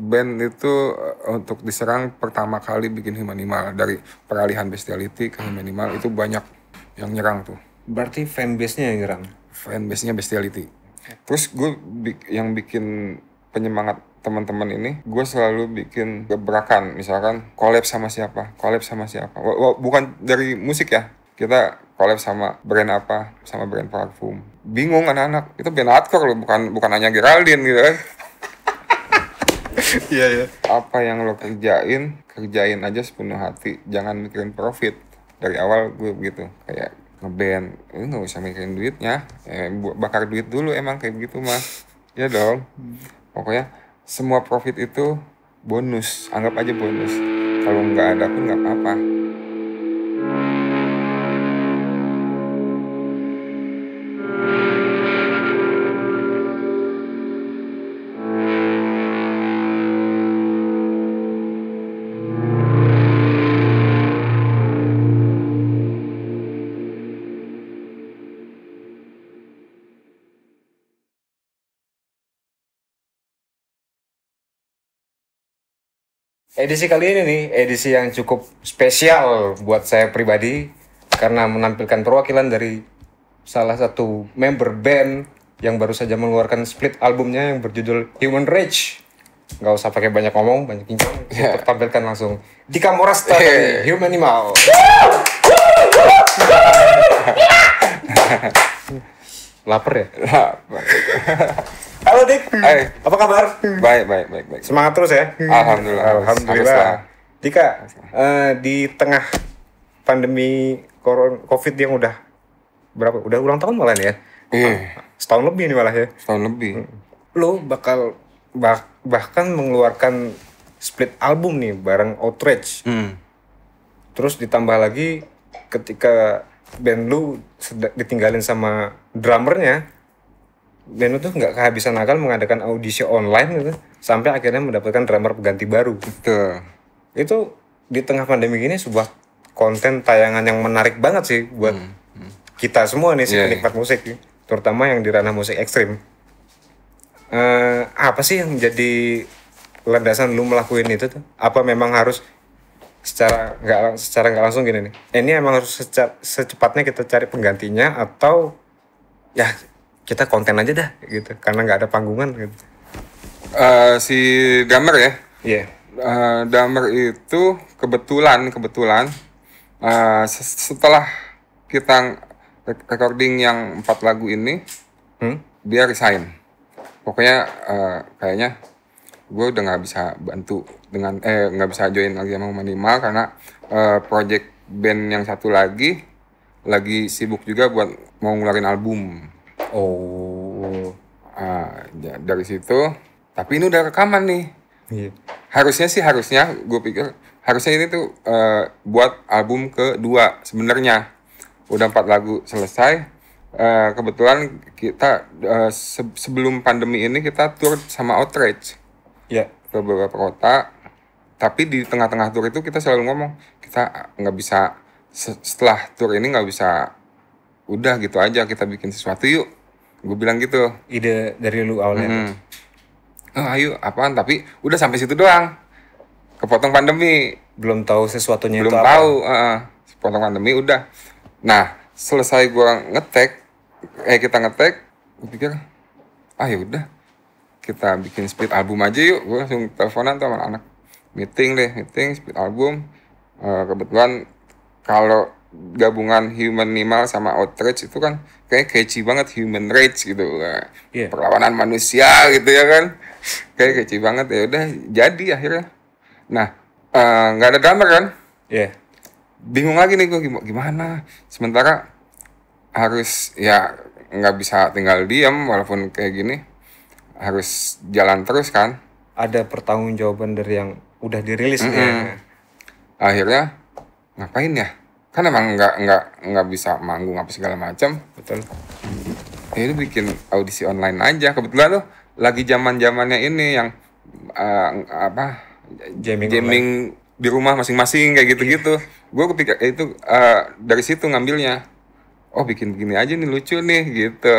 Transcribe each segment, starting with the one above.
band itu eh, untuk diserang pertama kali bikin Humanimal dari peralihan bestiality ke Humanimal itu banyak yang nyerang tuh. Berarti fanbase-nya yang nyerang? Fanbase-nya bestiality. Terus gue yang bikin penyemangat teman-teman ini, gue selalu bikin gebrakan, misalkan collab sama siapa, collab sama siapa. W bukan dari musik ya, kita collab sama brand apa, sama brand parfum. Bingung anak-anak, itu band hardcore loh, bukan bukan hanya Geraldine gitu kan. Iya ya. Apa yang lo kerjain, kerjain aja sepenuh hati. Jangan mikirin profit. Dari awal gue begitu. Kayak ngeband, lu nggak usah mikirin duitnya. Eh, bakar duit dulu emang kayak gitu mah. Ya dong. Pokoknya semua profit itu bonus. Anggap aja bonus. Kalau nggak ada pun nggak apa-apa. edisi kali ini nih, edisi yang cukup spesial buat saya pribadi karena menampilkan perwakilan dari salah satu member band yang baru saja mengeluarkan split albumnya yang berjudul Human Rage. Gak usah pakai banyak ngomong, banyak kincang, yeah. tampilkan langsung di kamera yeah. Human Animal. Laper ya? Lapar. Halo Dik. Hai. Hmm. Eh, apa kabar? Hmm. Baik, baik, baik, baik. Semangat terus ya. Hmm. Alhamdulillah. Alhamdulillah. Alhamdulillah. Dika, uh, di tengah pandemi koron Covid yang udah berapa? Udah ulang tahun malah ya. Iya. setahun lebih nih malah ya. Setahun lebih. Lo bakal bah, bahkan mengeluarkan split album nih bareng Outrage. Hmm. Terus ditambah lagi ketika band lu ditinggalin sama drummernya dan itu nggak kehabisan akal mengadakan audisi online gitu sampai akhirnya mendapatkan drummer pengganti baru. Betul. Itu di tengah pandemi ini sebuah konten tayangan yang menarik banget sih buat hmm. Hmm. kita semua nih si yeah. Iya. penikmat musik, terutama yang di ranah musik ekstrim. Uh, apa sih yang jadi landasan lu melakukan itu tuh? Apa memang harus secara nggak secara nggak langsung gini nih? Ini emang harus secepatnya kita cari penggantinya atau ya kita konten aja dah gitu karena nggak ada panggungan gitu. Uh, si Damer ya? Iya. Yeah. Uh, Damer itu kebetulan kebetulan uh, setelah kita recording yang empat lagu ini, hmm? dia resign. Pokoknya uh, kayaknya gue udah nggak bisa bantu dengan eh nggak bisa join lagi sama minimal karena uh, project band yang satu lagi lagi sibuk juga buat mau ngeluarin album Oh. Ah, dari situ. Tapi ini udah rekaman nih. Iya. Harusnya sih harusnya gue pikir harusnya ini tuh uh, buat album kedua sebenarnya. Udah empat lagu selesai. Uh, kebetulan kita uh, se sebelum pandemi ini kita tour sama Outrage Iya. Ke beberapa kota. Tapi di tengah-tengah tour itu kita selalu ngomong kita nggak bisa setelah tour ini nggak bisa udah gitu aja kita bikin sesuatu yuk gue bilang gitu ide dari lu awalnya hmm. oh, ayo apaan tapi udah sampai situ doang kepotong pandemi belum tahu sesuatunya belum itu tahu apa. Uh, ah. pandemi udah nah selesai gue ngetek eh kita ngetek gue pikir ah ya udah kita bikin speed album aja yuk gue langsung teleponan tuh sama anak meeting deh meeting speed album uh, kebetulan kalau gabungan human animal sama outrage itu kan kayak catchy banget human rights gitu kan. Iya. Yeah. perlawanan manusia gitu ya kan kayak catchy banget ya udah jadi akhirnya nah eh, nggak uh, ada gambar kan yeah. bingung lagi nih gue gimana sementara harus ya nggak bisa tinggal diam walaupun kayak gini harus jalan terus kan ada pertanggungjawaban dari yang udah dirilis mm -hmm. ya akhirnya ngapain ya kan emang nggak nggak nggak bisa manggung apa segala macam betul ya itu bikin audisi online aja kebetulan tuh lagi zaman zamannya ini yang uh, apa jamming, jamming di rumah masing-masing kayak iya. gitu-gitu gue kepikir eh, itu uh, dari situ ngambilnya oh bikin gini aja nih lucu nih gitu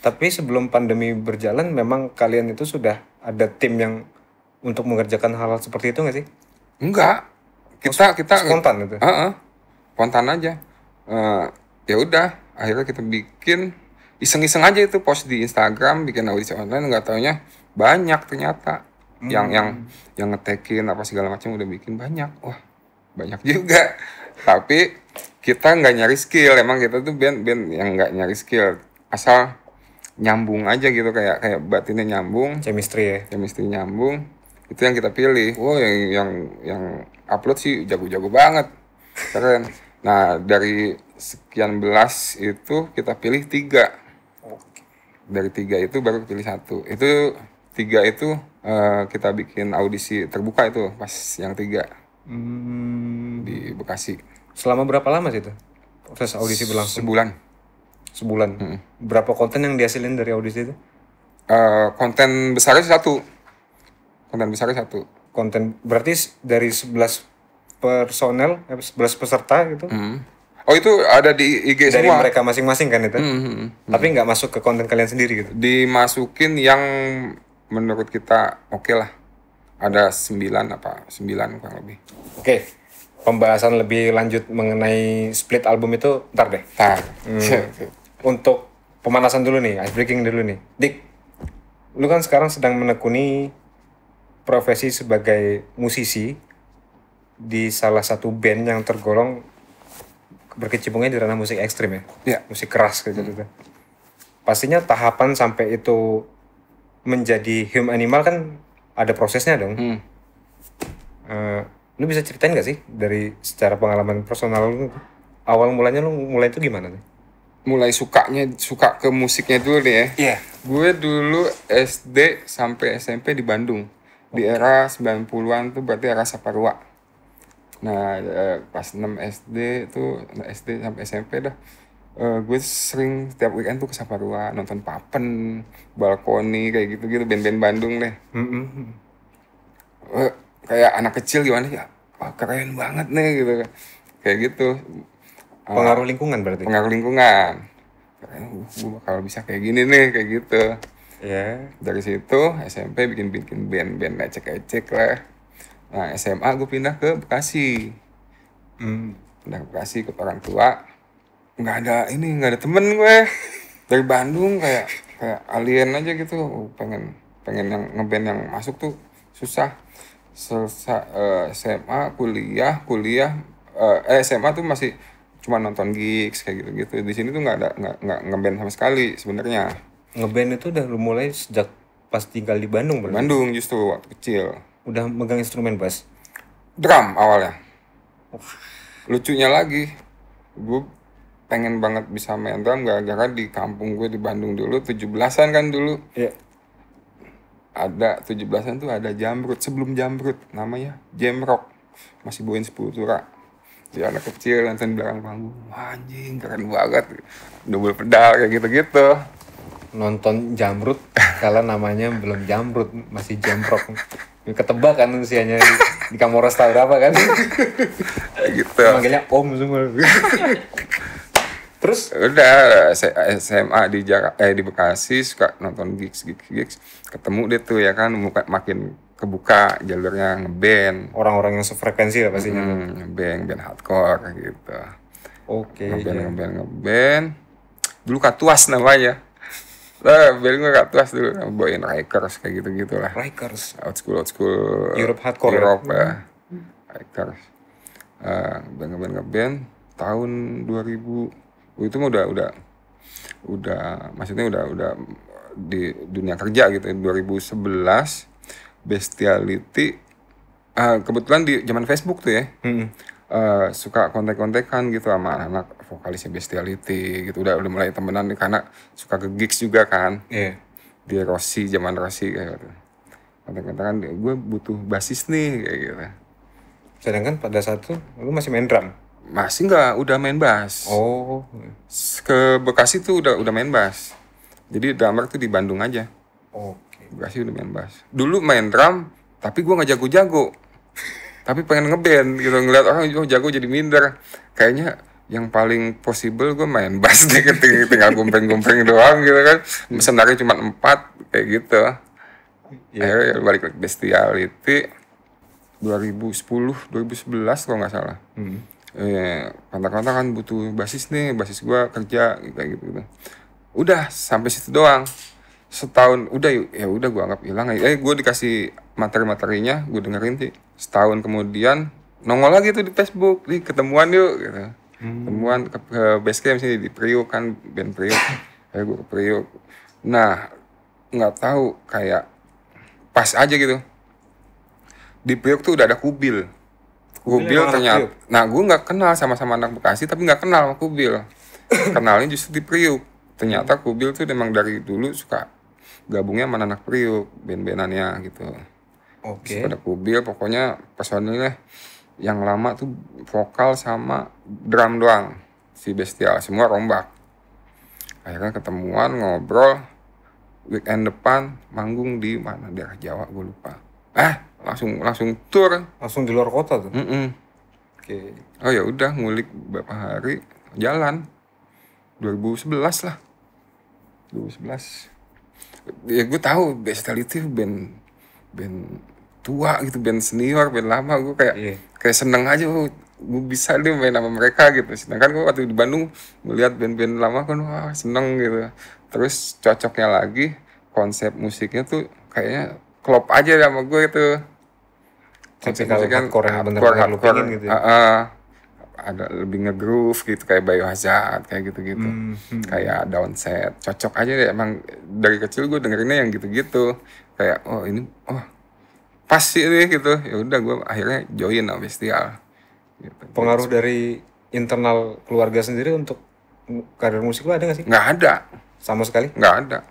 tapi sebelum pandemi berjalan memang kalian itu sudah ada tim yang untuk mengerjakan hal-hal seperti itu nggak sih enggak kita kita spontan gitu uh -uh spontan aja uh, ya udah akhirnya kita bikin iseng-iseng aja itu post di Instagram bikin audisi online nggak taunya banyak ternyata hmm. yang yang yang ngetekin apa segala macam udah bikin banyak wah banyak juga tapi kita nggak nyari skill emang kita tuh band band yang nggak nyari skill asal nyambung aja gitu kayak kayak batinnya nyambung chemistry ya chemistry nyambung itu yang kita pilih wow yang yang yang upload sih jago-jago banget keren Nah dari sekian belas itu kita pilih tiga. Dari tiga itu baru pilih satu. Itu tiga itu uh, kita bikin audisi terbuka itu pas yang tiga hmm. di Bekasi. Selama berapa lama sih itu proses audisi berlangsung? Sebulan. Sebulan. Hmm. Berapa konten yang dihasilin dari audisi itu? Uh, konten besarnya satu. Konten besarnya satu. Konten berarti dari sebelas personel 11 peserta gitu hmm. Oh itu ada di IG dari semua. mereka masing-masing kan itu. Mm -hmm. Tapi nggak masuk ke konten kalian sendiri gitu. Dimasukin yang menurut kita oke okay lah. Ada sembilan apa sembilan kurang lebih. Oke. Okay. Pembahasan lebih lanjut mengenai split album itu ntar deh. Ntar. Hmm. Untuk pemanasan dulu nih, ice breaking dulu nih. Dik, lu kan sekarang sedang menekuni profesi sebagai musisi di salah satu band yang tergolong berkecimpungnya di ranah musik ekstrim ya, ya. musik keras gitu, hmm. gitu. Pastinya tahapan sampai itu menjadi human animal kan ada prosesnya dong. Hmm. Uh, lu bisa ceritain gak sih dari secara pengalaman personal lu awal mulanya lu mulai itu gimana nih? Mulai sukanya suka ke musiknya dulu deh ya. Iya. Yeah. Gue dulu SD sampai SMP di Bandung. Di oh. era 90-an tuh berarti era Saparua nah eh, pas 6 SD tuh SD sampai SMP dah uh, gue sering setiap weekend tuh ke Saparua nonton Papen, Balkoni kayak gitu-gitu band-band Bandung deh. Mm -hmm. uh, kayak anak kecil gimana ya? Wah, keren banget nih gitu. Kan. Kayak gitu. Uh, pengaruh lingkungan berarti. Pengaruh lingkungan. uh, kalau bisa kayak gini nih, kayak gitu. Ya. Yeah. Dari situ SMP bikin-bikin band-band ecek-ecek lah Nah SMA gue pindah ke Bekasi. Hmm. Pindah ke Bekasi ke orang tua. Nggak ada ini, nggak ada temen gue. Dari Bandung kayak kayak alien aja gitu. Oh, pengen pengen yang ngeband yang masuk tuh susah. Selesai uh, eh, SMA, kuliah, kuliah, uh, eh, eh SMA tuh masih cuma nonton gigs kayak gitu-gitu. Di sini tuh nggak ada nggak nggak ngeband sama sekali sebenarnya. Ngeband itu udah lu mulai sejak pas tinggal di Bandung berarti? Bandung justru waktu kecil udah megang instrumen bass? Drum awalnya. Lucunya lagi, gue pengen banget bisa main drum gara-gara di kampung gue di Bandung dulu 17-an kan dulu. Iya. Ada 17-an tuh ada jamrut sebelum jamrut namanya jamrock. Masih bawain sepultura si anak kecil nonton belakang panggung anjing keren banget double pedal kayak gitu-gitu nonton Jamrut kala namanya belum Jamrut masih Jamrok ketebak kan usianya di, di kamu berapa kan gitu manggilnya om semua terus udah SMA di Jakarta eh di Bekasi suka nonton gigs gigs gigs ketemu deh tuh ya kan muka, makin kebuka jalurnya ngeband orang-orang yang sefrekuensi lah pastinya hmm, ngeband band hardcore gitu oke okay, ngeband yeah. ngeband ngeband dulu katuas namanya Nah, eh, Berlin gue gak tuas dulu bawain Rikers kayak gitu gitulah. Rikers. Out school out school. Europe hardcore. Ya? Europe ya. Hmm. Rikers. Uh, band ngeband ngeband tahun 2000 itu mah udah udah udah maksudnya udah udah di dunia kerja gitu 2011 bestiality uh, kebetulan di zaman Facebook tuh ya hmm uh, suka kontek-kontekan gitu sama anak-anak vokalisnya bestiality gitu udah udah mulai temenan karena suka ke gigs juga kan yeah. di Rossi zaman Rossi kayak gitu kontek-kontekan gue butuh basis nih kayak gitu sedangkan pada saat itu lu masih main drum masih nggak udah main bass oh ke Bekasi tuh udah udah main bass jadi drummer tuh di Bandung aja oh. Gue Bekasi udah main bass dulu main drum tapi gue gak jago-jago tapi pengen ngeband gitu ngeliat orang ah, oh, jago jadi minder kayaknya yang paling possible gue main bass deh tinggal gumpeng-gumpeng doang gitu kan senarnya cuma empat kayak gitu yeah. akhirnya ya balik ke bestiality 2010 2011 kalau nggak salah hmm. eh iya, kata-kata kan butuh basis nih basis gue kerja gitu, gitu udah sampai situ doang setahun udah ya udah gue anggap hilang eh gue dikasih materi-materinya gue dengerin sih setahun kemudian nongol lagi tuh di Facebook di ketemuan yuk gitu. hmm. ketemuan ke, ke base camp sini di Priuk kan band Priuk eh gue ke Priuk nah nggak tahu kayak pas aja gitu di Priuk tuh udah ada kubil kubil Ini ternyata nah gue nggak kenal sama-sama anak Bekasi tapi nggak kenal sama kubil kenalnya justru di Priuk ternyata kubil tuh memang dari dulu suka gabungnya sama anak priuk ben benannya gitu oke okay. pada kubil pokoknya personilnya yang lama tuh vokal sama drum doang si bestial semua rombak akhirnya ketemuan ngobrol weekend depan manggung di mana daerah Jawa gue lupa eh langsung langsung tour langsung di luar kota tuh mm oke okay. oh ya udah ngulik beberapa hari jalan 2011 lah 2011 ya gue tahu Bestel itu band band tua gitu band senior band lama gue kayak yeah. kayak seneng aja oh, gue bisa nih main sama mereka gitu sedangkan gue waktu di Bandung melihat band-band lama kan wah seneng gitu terus cocoknya lagi konsep musiknya tuh kayaknya klop aja sama gue itu konsep musiknya kan hardcore yang bener gitu ya? uh, uh, ada lebih ngegroove gitu kayak Biohazard kayak gitu-gitu hmm, hmm. kayak downset cocok aja deh emang dari kecil gue dengerinnya yang gitu-gitu kayak oh ini oh pasti deh gitu ya udah gue akhirnya join sama bestial gitu. pengaruh dari internal keluarga sendiri untuk karir musik lo ada gak sih nggak ada sama sekali nggak ada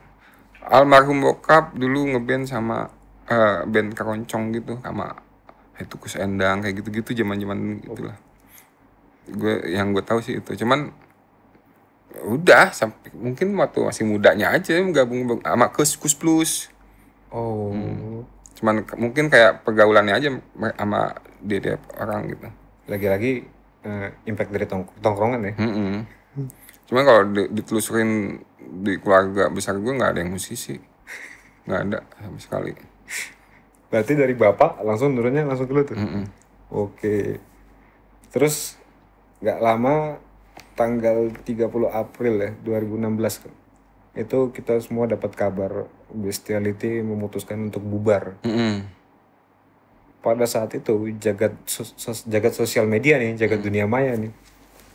almarhum bokap dulu ngeband sama uh, band keroncong gitu sama itu kus endang kayak gitu-gitu zaman-zaman gitulah gue yang gue tahu sih itu cuman udah sampai mungkin waktu masih mudanya aja gabung sama kus kus plus oh hmm. cuman mungkin kayak pergaulannya aja sama dia orang gitu lagi-lagi uh, impact dari tong tongkrongan ya hmm -hmm. cuman kalau ditelusurin di keluarga besar gue nggak ada yang musisi nggak ada sama sekali berarti dari bapak langsung turunnya langsung ke lu tuh mm -hmm. oke terus nggak lama tanggal 30 April ya 2016 itu kita semua dapat kabar bestiality memutuskan untuk bubar. Mm -hmm. Pada saat itu jagat sos jagat sosial media nih, jagat mm. dunia maya nih.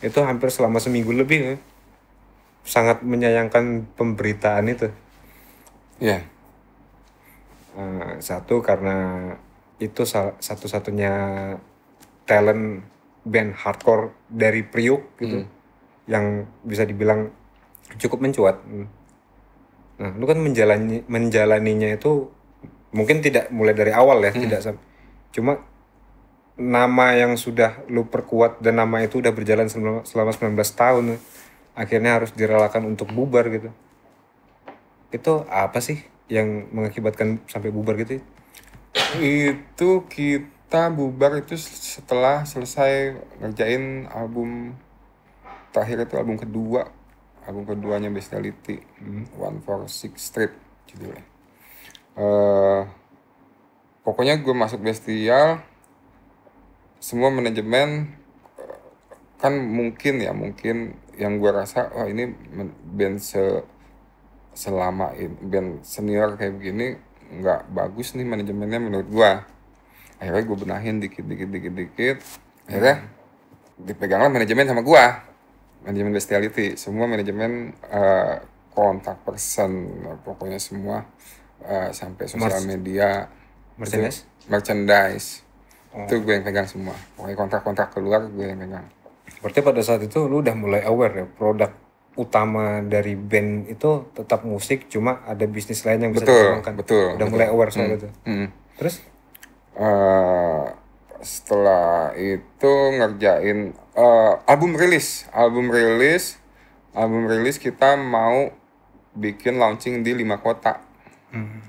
Itu hampir selama seminggu lebih ya. sangat menyayangkan pemberitaan itu. Ya. Yeah. Uh, satu karena itu satu-satunya talent band hardcore dari Priuk gitu hmm. yang bisa dibilang cukup mencuat. Hmm. Nah, lu kan menjalani menjalaninya itu mungkin tidak mulai dari awal ya, hmm. tidak cuma nama yang sudah lu perkuat dan nama itu udah berjalan selama 19 tahun akhirnya harus direlakan untuk bubar gitu. Itu apa sih yang mengakibatkan sampai bubar gitu? Itu kita kita bubar itu setelah selesai ngerjain album terakhir itu album kedua album keduanya Bestiality hmm, One for Six Strip judulnya uh, pokoknya gue masuk Bestial semua manajemen kan mungkin ya mungkin yang gue rasa wah oh, ini band se selama ini band senior kayak begini nggak bagus nih manajemennya menurut gue akhirnya gue benahin dikit dikit dikit dikit iya. akhirnya dipeganglah manajemen sama gue manajemen bestiality semua manajemen uh, kontak person pokoknya semua uh, sampai sosial media merchandise merchandise oh. itu gue yang pegang semua pokoknya kontak kontrak keluar gue yang pegang berarti pada saat itu lu udah mulai aware ya produk utama dari band itu tetap musik cuma ada bisnis lain yang bisa betul, dikembangkan betul udah betul. mulai aware soal hmm. itu hmm. terus Eh, setelah itu ngerjain uh, album rilis album rilis album rilis kita mau bikin launching di lima kota hmm.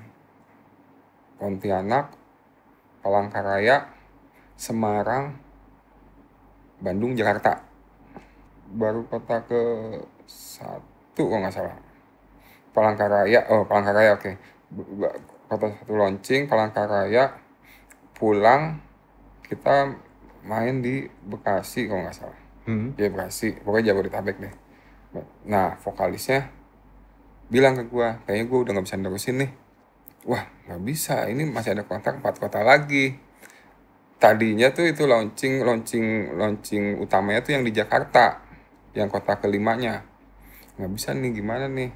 Pontianak Palangkaraya Semarang Bandung Jakarta baru kota ke satu oh, nggak salah Palangkaraya oh Palangkaraya oke okay. kota satu launching Palangkaraya pulang kita main di Bekasi kalau nggak salah hmm. ya Bekasi pokoknya Jabodetabek deh nah vokalisnya bilang ke gue kayaknya gue udah nggak bisa nerusin nih wah nggak bisa ini masih ada kontak empat kota lagi tadinya tuh itu launching launching launching utamanya tuh yang di Jakarta yang kota kelimanya nggak bisa nih gimana nih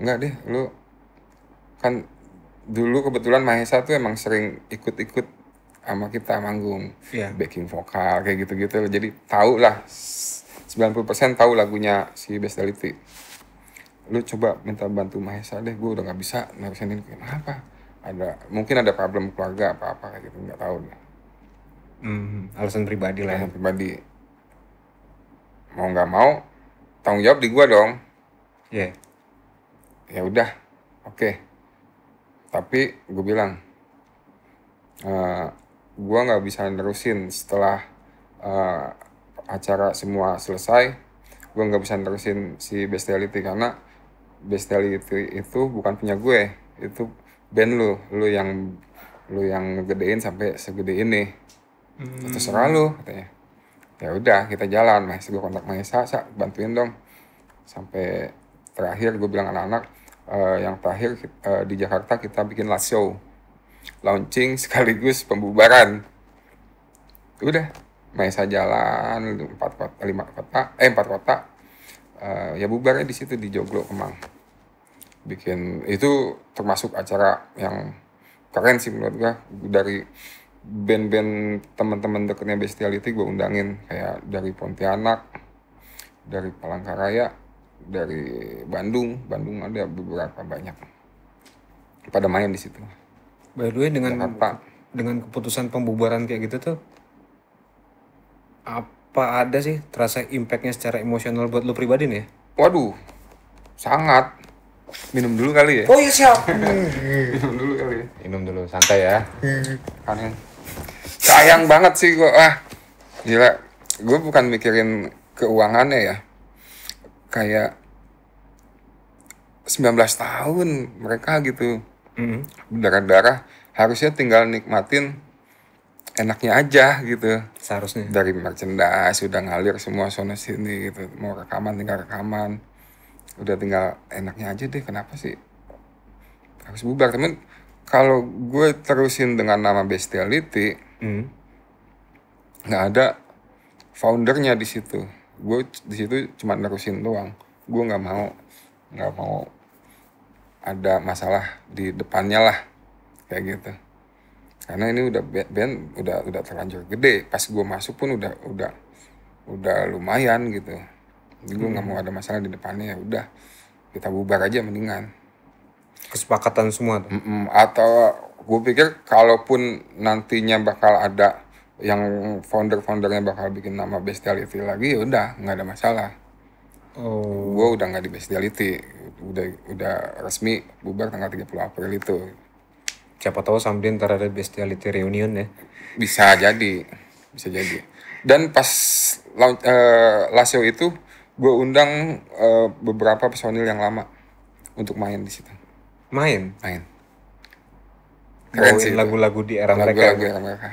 nggak deh lu kan dulu kebetulan Mahesa tuh emang sering ikut-ikut sama kita manggung yeah. backing vokal kayak gitu-gitu jadi tau lah 90% tahu lagunya si Bestality lu coba minta bantu Mahesa deh gue udah gak bisa ini kenapa ada mungkin ada problem keluarga apa apa kayak gitu nggak tahu deh hmm, alasan pribadi lah ya. alasan pribadi mau nggak mau tanggung jawab di gue dong Iya. Yeah. ya udah oke okay tapi gue bilang uh, eh, gue nggak bisa nerusin setelah uh, acara semua selesai gue nggak bisa nerusin si bestiality karena bestiality itu bukan punya gue itu band lu lu yang lu yang gedein sampai segede ini hmm. Ya terserah lu katanya ya udah kita jalan mas gue kontak Mahesa sa bantuin dong sampai terakhir gue bilang anak-anak Eh, yang terakhir uh, di Jakarta kita bikin last show launching sekaligus pembubaran udah Maisa jalan gitu, empat kota lima kota eh empat kota uh, ya bubarnya di situ di Joglo Kemang bikin itu termasuk acara yang keren sih menurut gua dari band-band teman-teman deketnya Bestiality gue undangin kayak dari Pontianak dari Palangkaraya dari Bandung Bandung ada beberapa banyak pada main di situ by the way dengan Jakarta. dengan keputusan pembubaran kayak gitu tuh apa ada sih terasa impactnya secara emosional buat lo pribadi nih ya? waduh sangat minum dulu kali ya oh iya siap minum dulu kali ya minum dulu santai ya kangen ya. sayang banget sih gua ah gila gue bukan mikirin keuangannya ya kayak 19 tahun mereka gitu mm. Mm-hmm. berdarah-darah harusnya tinggal nikmatin enaknya aja gitu seharusnya dari merchandise sudah ngalir semua sana sini gitu mau rekaman tinggal rekaman udah tinggal enaknya aja deh kenapa sih harus bubar temen kalau gue terusin dengan nama bestiality mm-hmm. nggak mm. ada foundernya di situ gue di situ cuma nerusin doang gue nggak mau nggak mau ada masalah di depannya lah kayak gitu karena ini udah band udah udah terlanjur gede pas gue masuk pun udah udah udah lumayan gitu jadi gue nggak hmm. mau ada masalah di depannya ya udah kita bubar aja mendingan kesepakatan semua atau gue pikir kalaupun nantinya bakal ada yang founder-foundernya bakal bikin nama bestiality lagi ya udah nggak ada masalah oh. gue udah nggak di bestiality udah udah resmi bubar tanggal 30 April itu siapa tahu sampai ntar ada bestiality reunion ya bisa jadi bisa jadi dan pas launch, uh, eh, Lasio itu gue undang uh, beberapa personil yang lama untuk main di situ main main keren sih lagu-lagu di era lagu-lagu mereka lagu-lagu ya. era mereka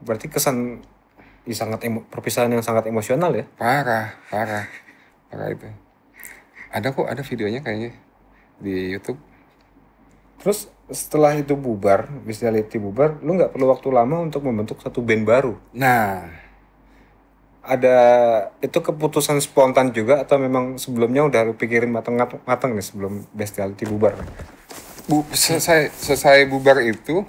berarti kesan ya sangat emo, perpisahan yang sangat emosional ya parah parah parah itu ada kok ada videonya kayaknya di YouTube terus setelah itu bubar Bestiality bubar lu nggak perlu waktu lama untuk membentuk satu band baru nah ada itu keputusan spontan juga atau memang sebelumnya udah lu pikirin matang-matang nih sebelum Bestiality bubar Bu, selesai selesai bubar itu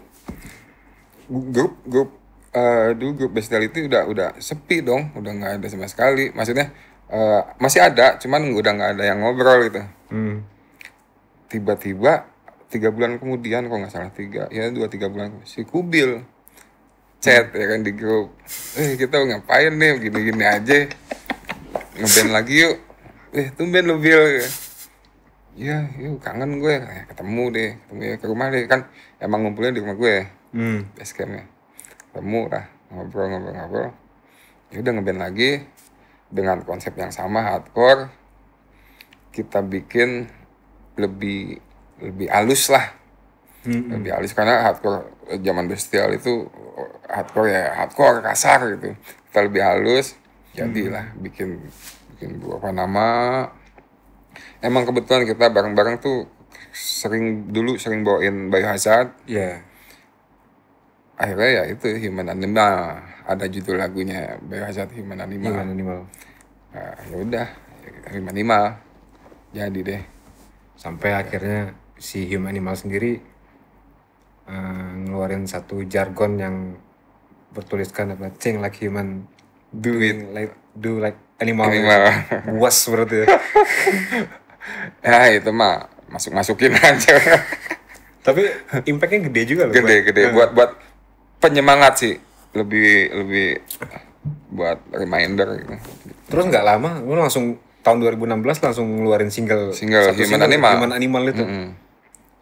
grup grup Eh, dulu grup Bestel itu udah udah sepi dong, udah nggak ada sama sekali. Maksudnya uh, masih ada, cuman udah nggak ada yang ngobrol gitu. Hmm. Tiba-tiba tiga bulan kemudian kok nggak salah tiga ya dua tiga bulan si Kubil chat hmm. ya kan di grup, eh kita ngapain nih gini-gini aja ngeband lagi yuk, eh tumben lo Bil ya yuk ya, kangen gue ya, ketemu deh ketemu ya ke rumah deh kan emang ngumpulnya di rumah gue ya, hmm. basecampnya temu lah ngobrol-ngobrol-ngobrol ya udah ngeband lagi dengan konsep yang sama hardcore kita bikin lebih lebih halus lah hmm. lebih halus karena hardcore eh, zaman bestial itu eh, hardcore ya hardcore kasar gitu kita lebih halus jadilah hmm. bikin bikin beberapa nama emang kebetulan kita bareng-bareng tuh sering dulu sering bawain Bayu ya yeah akhirnya ya itu human animal ada judul lagunya Biohazard human animal human animal nah, ya udah human animal jadi deh sampai ya. akhirnya si human animal sendiri uh, ngeluarin satu jargon yang bertuliskan apa think like human do it like do like animal, animal. was berarti ya ya itu mah masuk masukin aja tapi impactnya gede juga loh gede gede nah. buat buat penyemangat sih lebih lebih buat reminder gitu. Terus nggak lama gue langsung tahun 2016 langsung ngeluarin single single Human single, Animal Human Animal itu. Mm -hmm.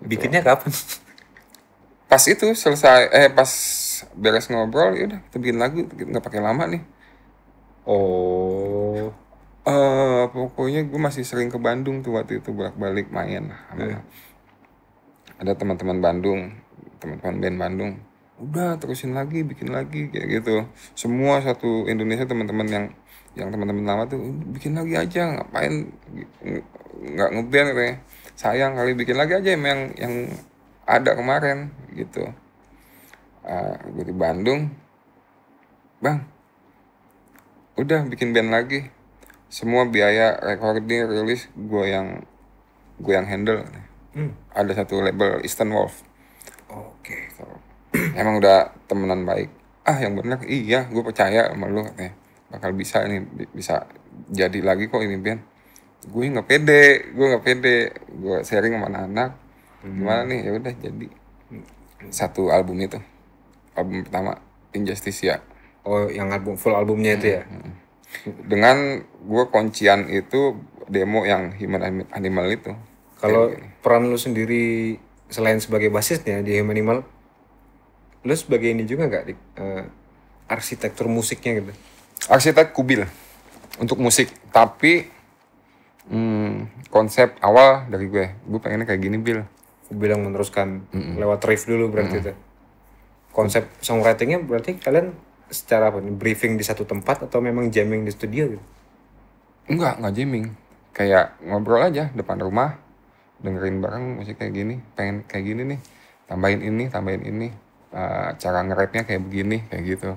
Bikinnya kapan? Pas itu selesai eh pas beres ngobrol ya udah kita bikin lagu nggak pakai lama nih. Oh. Uh, pokoknya gue masih sering ke Bandung tuh waktu itu bolak-balik main. yeah. Eh. Ada teman-teman Bandung, teman-teman band Bandung udah terusin lagi bikin lagi kayak gitu semua satu Indonesia teman-teman yang yang teman-teman lama tuh bikin lagi aja ngapain nggak ngeband ya. sayang kali bikin lagi aja yang yang ada kemarin gitu uh, ah, gue di Bandung bang udah bikin band lagi semua biaya recording rilis gue yang gue yang handle hmm. ada satu label Eastern Wolf oke okay. so, emang udah temenan baik ah yang benar iya gue percaya sama lu katanya bakal bisa nih bisa jadi lagi kok ini Ben gue nggak pede gue nggak pede gue sharing sama anak-anak hmm. gimana nih ya udah jadi satu album itu album pertama Injustice ya oh yang album full albumnya itu ya dengan gue kuncian itu demo yang human animal itu kalau peran lu sendiri selain sebagai basisnya di human animal lu sebagai ini juga nggak uh, arsitektur musiknya gitu arsitek kubil untuk musik tapi hmm, konsep awal dari gue gue pengennya kayak gini bil gue bilang meneruskan mm -mm. lewat riff dulu berarti mm -mm. itu konsep songwritingnya berarti kalian secara apa briefing di satu tempat atau memang jamming di studio gitu enggak enggak jamming kayak ngobrol aja depan rumah dengerin bareng musik kayak gini pengen kayak gini nih tambahin ini tambahin ini Eh, cara nge-rapnya kayak begini kayak gitu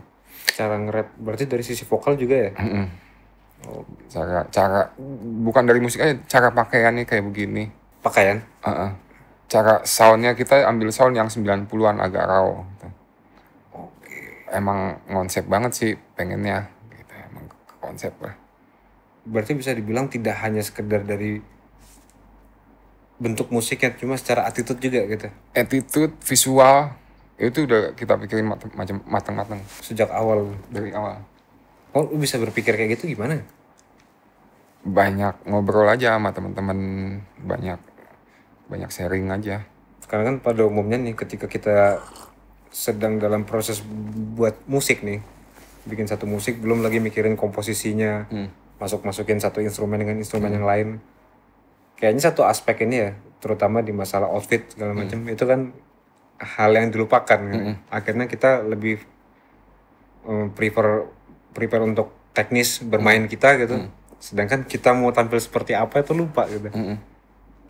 cara nge-rap berarti dari sisi vokal juga ya oh. cara cara bukan dari musik aja cara pakaiannya kayak begini pakaian uh -uh. cara soundnya kita ambil sound yang 90-an agak raw gitu. okay. emang konsep banget sih pengennya gitu emang konsep lah berarti bisa dibilang tidak hanya sekedar dari bentuk musiknya cuma secara attitude juga gitu attitude visual itu udah kita pikirin macam matang-matang sejak awal dari awal oh lu bisa berpikir kayak gitu gimana banyak ngobrol aja sama teman-teman banyak banyak sharing aja karena kan pada umumnya nih ketika kita sedang dalam proses buat musik nih bikin satu musik belum lagi mikirin komposisinya hmm. masuk masukin satu instrumen dengan instrumen hmm. yang lain kayaknya satu aspek ini ya terutama di masalah outfit segala macam hmm. itu kan hal yang dilupakan mm -hmm. akhirnya kita lebih um, prefer prefer untuk teknis bermain mm -hmm. kita gitu mm -hmm. sedangkan kita mau tampil seperti apa itu lupa gitu mm -hmm.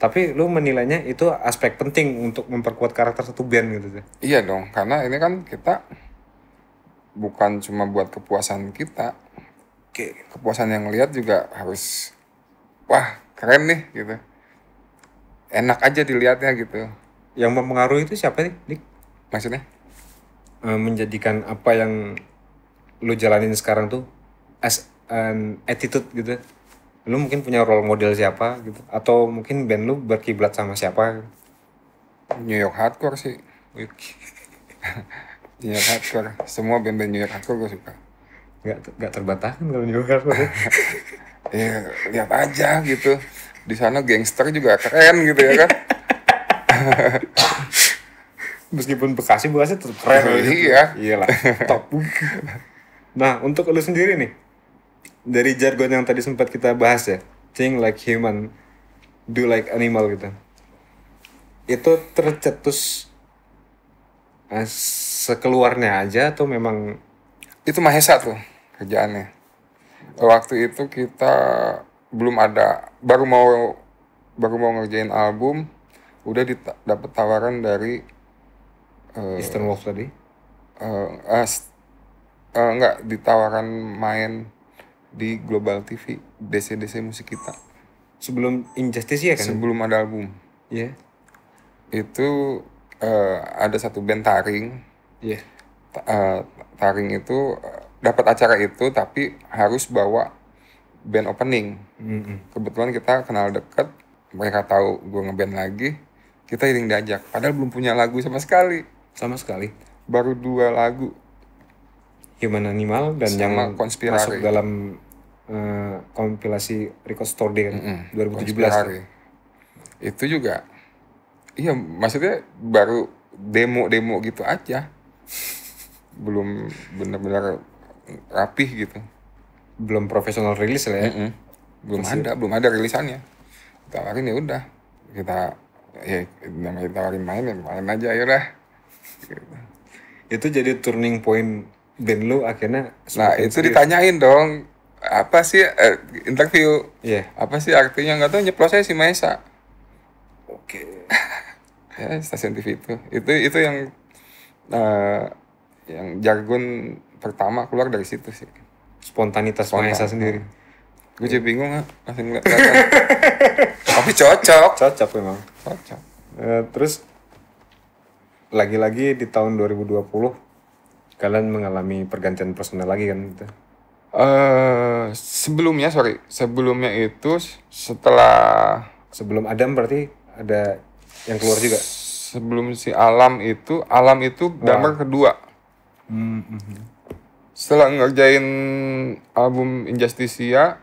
tapi lu menilainya itu aspek penting untuk memperkuat karakter satu band gitu iya dong karena ini kan kita bukan cuma buat kepuasan kita ke kepuasan yang lihat juga harus wah keren nih gitu enak aja dilihatnya gitu yang mempengaruhi itu siapa nih Dik? maksudnya eh, menjadikan apa yang lu jalanin sekarang tuh as an attitude gitu lu mungkin punya role model siapa gitu atau mungkin band lu berkiblat sama siapa New York hardcore sih New York hardcore semua band-band New York hardcore gue suka nggak terbatas kan kalau New York hardcore ya iya, lihat aja gitu di sana gangster juga keren gitu ya kan Meskipun Bekasi, Bekasi tetap keren. Oh, iya. lah. top. nah, untuk lu sendiri nih, dari jargon yang tadi sempat kita bahas ya, think like human, do like animal gitu. Itu tercetus eh, sekeluarnya aja atau memang itu Mahesa tuh kerjaannya. Waktu itu kita belum ada baru mau baru mau ngerjain album udah dapat tawaran dari uh, Eastern Wolf tadi uh, uh, enggak ditawaran main di Global TV DC DC musik kita sebelum Injustice ya kan sebelum ada album ya yeah. itu uh, ada satu band taring ya yeah. uh, taring itu dapat acara itu tapi harus bawa band opening. Mm -hmm. Kebetulan kita kenal deket, mereka tahu gue ngeband lagi, kita yang diajak padahal belum punya lagu sama sekali sama sekali baru dua lagu human animal dan sama yang konspirasi masuk dalam uh, kompilasi record store day mm -hmm. 2017 konspirasi. itu juga iya maksudnya baru demo-demo gitu aja belum benar-benar rapih gitu belum profesional rilis lah ya mm -hmm. belum Masih. ada belum ada rilisannya tawarin ya udah kita ya namanya tawarin main ya main aja ayolah lah itu jadi turning point band lu akhirnya nah itu serius. ditanyain dong apa sih uh, interview yeah. apa sih artinya nggak tahu nyeplos saya si Maesa oke okay. ya stasiun TV itu itu itu yang uh, yang jargon pertama keluar dari situ sih spontanitas Spontan. Maesa sendiri gue jadi bingung ah, nggak langsung nggak tapi cocok cocok memang cocok e, terus lagi-lagi di tahun 2020 kalian mengalami pergantian personal lagi kan gitu uh, sebelumnya sorry sebelumnya itu setelah sebelum Adam berarti ada yang keluar juga sebelum si Alam itu Alam itu damar kedua mm -hmm. Mhm. setelah ngerjain album Injusticia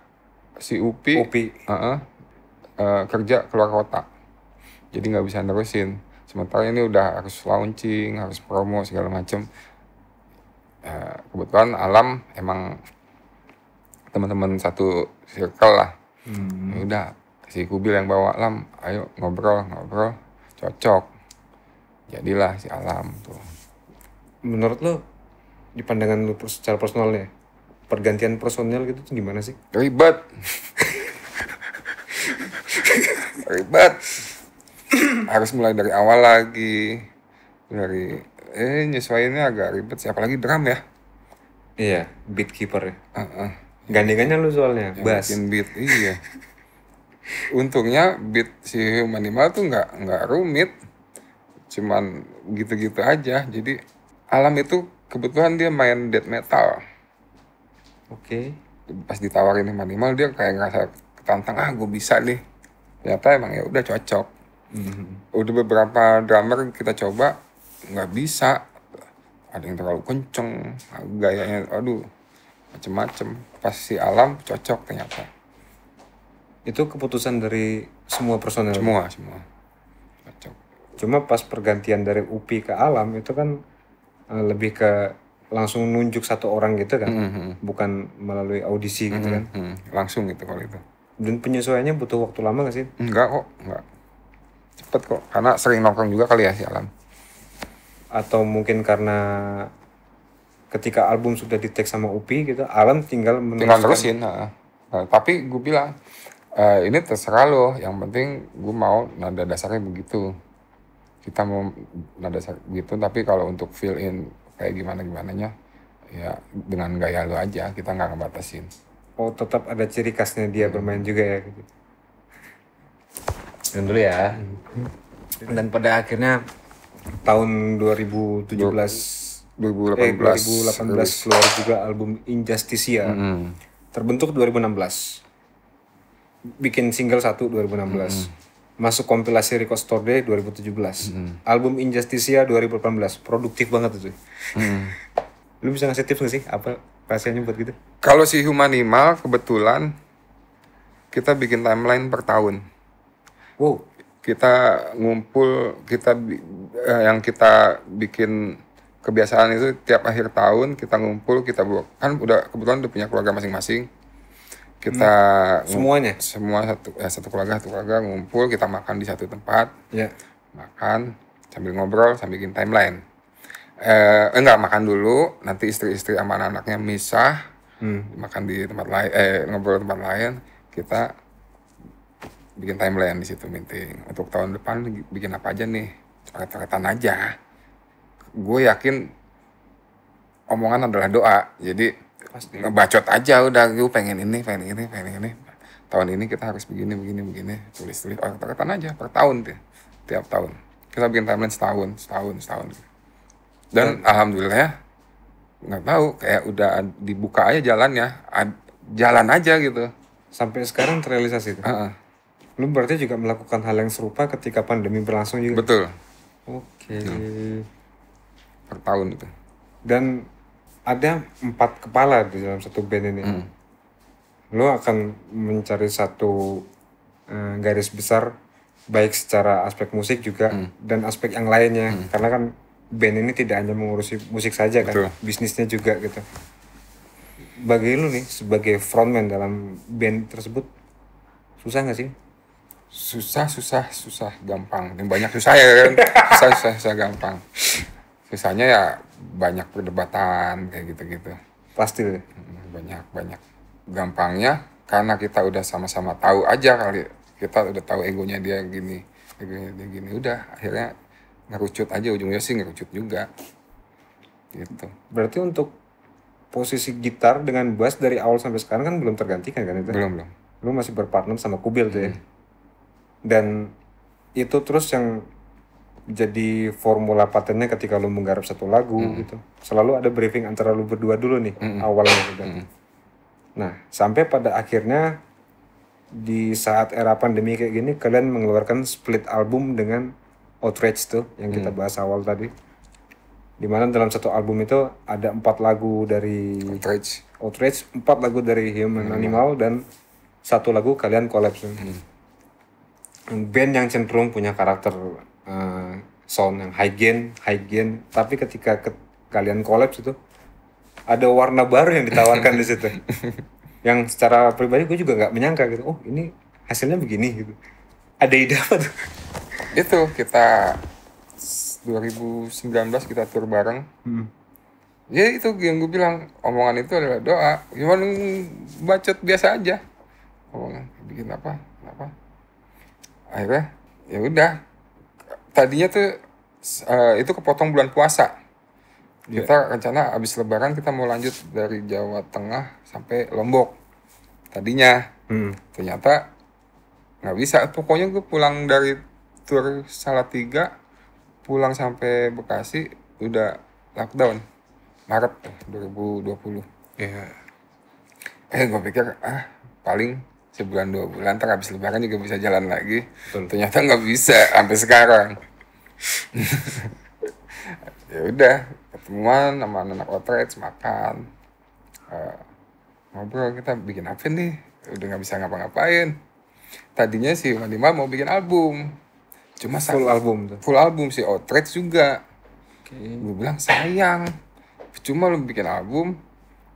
si Upi, Upi. Uh, uh, kerja keluar kota jadi nggak bisa nerusin sementara ini udah harus launching harus promo segala macem uh, kebetulan alam emang teman-teman satu circle lah hmm. Ya udah si kubil yang bawa Alam, ayo ngobrol ngobrol cocok jadilah si alam tuh menurut lo di pandangan lu secara personalnya pergantian personel gitu tuh gimana sih? Ribet. Ribet. Harus mulai dari awal lagi. Dari eh nyesuaiinnya agak ribet sih apalagi drum ya. Iya, beat keeper ya. Uh -uh. gandingannya lu soalnya, ya, bass. beat, iya. Untungnya beat si Humanimal tuh nggak nggak rumit. Cuman gitu-gitu aja. Jadi Alam itu kebetulan dia main death metal Oke. Okay. Pas ditawarin sama minimal dia kayak ngerasa ketantang ah gue bisa nih. Ternyata emang ya udah cocok. Mm-hmm. Udah beberapa drummer kita coba nggak bisa. Ada yang terlalu kenceng, gayanya aduh macem-macem. Pas si alam cocok ternyata. Itu keputusan dari semua personel. Semua, semua. Cocok. Cuma pas pergantian dari UPI ke alam itu kan eh, lebih ke langsung nunjuk satu orang gitu kan, mm -hmm. bukan melalui audisi mm -hmm. gitu mm-hmm, kan? Mm -hmm. Langsung gitu kalau itu. Dan penyesuaiannya butuh waktu lama gak sih? Enggak kok, enggak. Cepet kok, karena sering nongkrong juga kali ya si Alan. Atau mungkin karena ketika album sudah di sama Upi gitu, Alan tinggal meneruskan. Tinggal terusin, nah. Nah, tapi gue bilang, e, ini terserah loh, yang penting gue mau nada dasarnya begitu. Kita mau nada dasar begitu, tapi kalau untuk fill in kayak gimana nya ya dengan gaya lo aja kita nggak ngebatasin oh tetap ada ciri khasnya dia hmm. bermain juga ya dan gitu. dulu ya hmm. dan pada akhirnya tahun 2017 2018 eh, 2018 keluar juga album Injustice mm -hmm. terbentuk 2016 bikin single satu 2016 mm -hmm masuk kompilasi Record Store Day 2017. Hmm. Album Injusticia 2018. Produktif banget itu. Hmm. Lu bisa ngasih tips gak sih apa rahasianya buat gitu? Kalau si Humanimal kebetulan kita bikin timeline per tahun. Wow. Kita ngumpul, kita eh, yang kita bikin kebiasaan itu tiap akhir tahun kita ngumpul, kita buat, kan udah kebetulan udah punya keluarga masing-masing kita hmm. semuanya semua satu ya, satu keluarga satu keluarga ngumpul kita makan di satu tempat ya. makan sambil ngobrol sambil bikin timeline eh enggak makan dulu nanti istri-istri sama anak-anaknya misah hmm. makan di tempat lain eh ngobrol di tempat lain kita bikin timeline di situ meeting untuk tahun depan bikin apa aja nih coret-coretan aja gue yakin omongan adalah doa jadi pasti bacot aja udah gue pengen ini pengen ini pengen ini tahun ini kita harus begini begini begini tulis tulis orang oh, catatan aja per tahun tuh tiap tahun kita bikin timeline setahun setahun setahun dan hmm. alhamdulillah alhamdulillah ya, nggak tahu kayak udah dibuka aja jalannya jalan aja gitu sampai sekarang terrealisasi itu uh -uh. lu berarti juga melakukan hal yang serupa ketika pandemi berlangsung juga betul oke okay. hmm. per tahun itu dan ada empat kepala di dalam satu band ini hmm. lo akan mencari satu uh, garis besar baik secara aspek musik juga hmm. dan aspek yang lainnya hmm. karena kan band ini tidak hanya mengurusi musik saja kan, Betul. kan bisnisnya juga gitu bagi lu nih sebagai frontman dalam band tersebut susah nggak sih susah susah susah gampang dan banyak susah ya kan susah susah susah gampang susahnya ya banyak perdebatan kayak gitu-gitu. Pasti. Banyak banyak. Gampangnya karena kita udah sama-sama tahu aja kali kita udah tahu egonya dia gini, egonya dia gini udah akhirnya ngerucut aja ujungnya sih ngerucut juga. Gitu. Berarti untuk posisi gitar dengan bass dari awal sampai sekarang kan belum tergantikan kan itu? Belum belum. Lu masih berpartner sama Kubil tuh ya. Dan itu terus yang jadi formula patennya ketika lu menggarap satu lagu mm gitu selalu ada briefing antara lu berdua dulu nih mm awalnya gitu. Mm Nah sampai pada akhirnya di saat era pandemi kayak gini kalian mengeluarkan split album dengan Outrage tuh yang kita mm. bahas awal tadi dimana dalam satu album itu ada empat lagu dari Outrage, Outrage empat lagu dari Human hmm. Animal dan satu lagu kalian collab hmm. band yang cenderung punya karakter uh, sound yang high gain, high gain. Tapi ketika ke, kalian collab itu ada warna baru yang ditawarkan di situ. Yang secara pribadi gue juga nggak menyangka gitu. Oh ini hasilnya begini gitu. Ada ide apa tuh? Itu kita 2019 kita tur bareng. Hmm. Ya itu yang gue bilang omongan itu adalah doa. Gimana bacot biasa aja. Omongan bikin apa? Apa? Akhirnya ya udah tadinya tuh uh, itu kepotong bulan puasa. Yeah. Kita rencana habis lebaran kita mau lanjut dari Jawa Tengah sampai Lombok. Tadinya. Hmm. Ternyata nggak bisa. Pokoknya gue pulang dari tur Salatiga pulang sampai Bekasi udah lockdown. Maret 2020. Iya. Yeah. Eh gue pikir ah paling sebulan dua bulan terus habis lebaran juga bisa jalan lagi Betul. ternyata nggak bisa sampai sekarang ya udah ketemuan sama anak otret makan uh, ngobrol kita bikin apa nih udah nggak bisa ngapa-ngapain tadinya si Wanima mau bikin album cuma full album tuh. full album si otret juga okay. gue bilang sayang cuma lu bikin album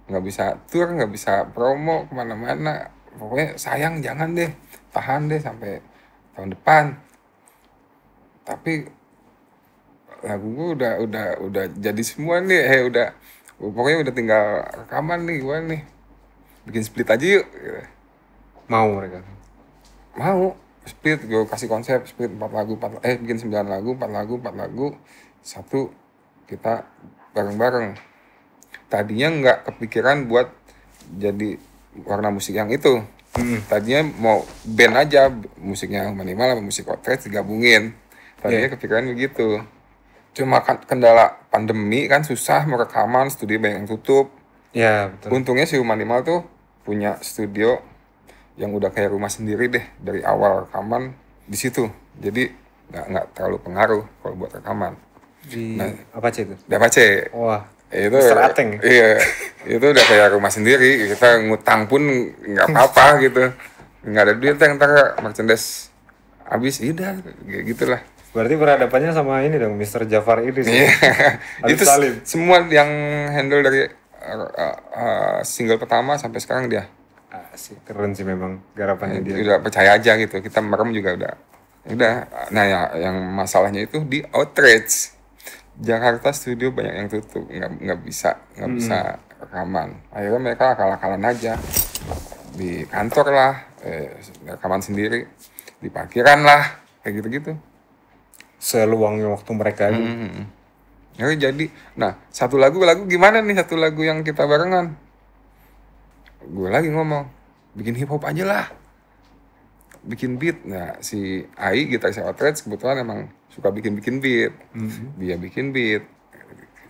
nggak bisa tour nggak bisa promo kemana-mana pokoknya sayang jangan deh tahan deh sampai tahun depan tapi lagu gue udah udah udah jadi semua nih eh udah pokoknya udah tinggal rekaman nih gue nih bikin split aja yuk gitu. mau mereka mau split gue kasih konsep split empat lagu empat eh bikin sembilan lagu empat lagu empat lagu satu kita bareng bareng tadinya nggak kepikiran buat jadi warna musik yang itu hmm. tadinya mau band aja musiknya minimal sama musik outfit digabungin tadinya yeah. kepikiran begitu cuma kan kendala pandemi kan susah mau rekaman studio banyak yang tutup ya yeah, untungnya si Humanimal tuh punya studio yang udah kayak rumah sendiri deh dari awal rekaman di situ jadi nggak nggak terlalu pengaruh kalau buat rekaman di nah, apa c itu di apa c wah itu serating iya itu udah kayak rumah sendiri kita ngutang pun nggak apa-apa gitu nggak ada duit ntar merchandise habis udah kayak gitulah Berarti berhadapannya sama ini dong, Mister Jafar sih Iya. itu Salim. semua yang handle dari uh, uh, single pertama sampai sekarang dia. Asik, keren sih memang garapannya ya, dia. Udah percaya aja gitu. Kita merem juga udah. Udah. Nah, ya, yang masalahnya itu di outrage. Jakarta studio banyak yang tutup nggak nggak bisa nggak hmm. bisa rekaman akhirnya mereka akal-akalan aja di kantor lah eh, rekaman sendiri di parkiran lah kayak gitu-gitu seluangnya waktu mereka hmm. hmm, hmm. jadi nah satu lagu lagu gimana nih satu lagu yang kita barengan gue lagi ngomong bikin hip hop aja lah bikin beat nah si Ai kita si Outrage kebetulan emang suka bikin-bikin beat. Mm-hmm. Dia bikin beat,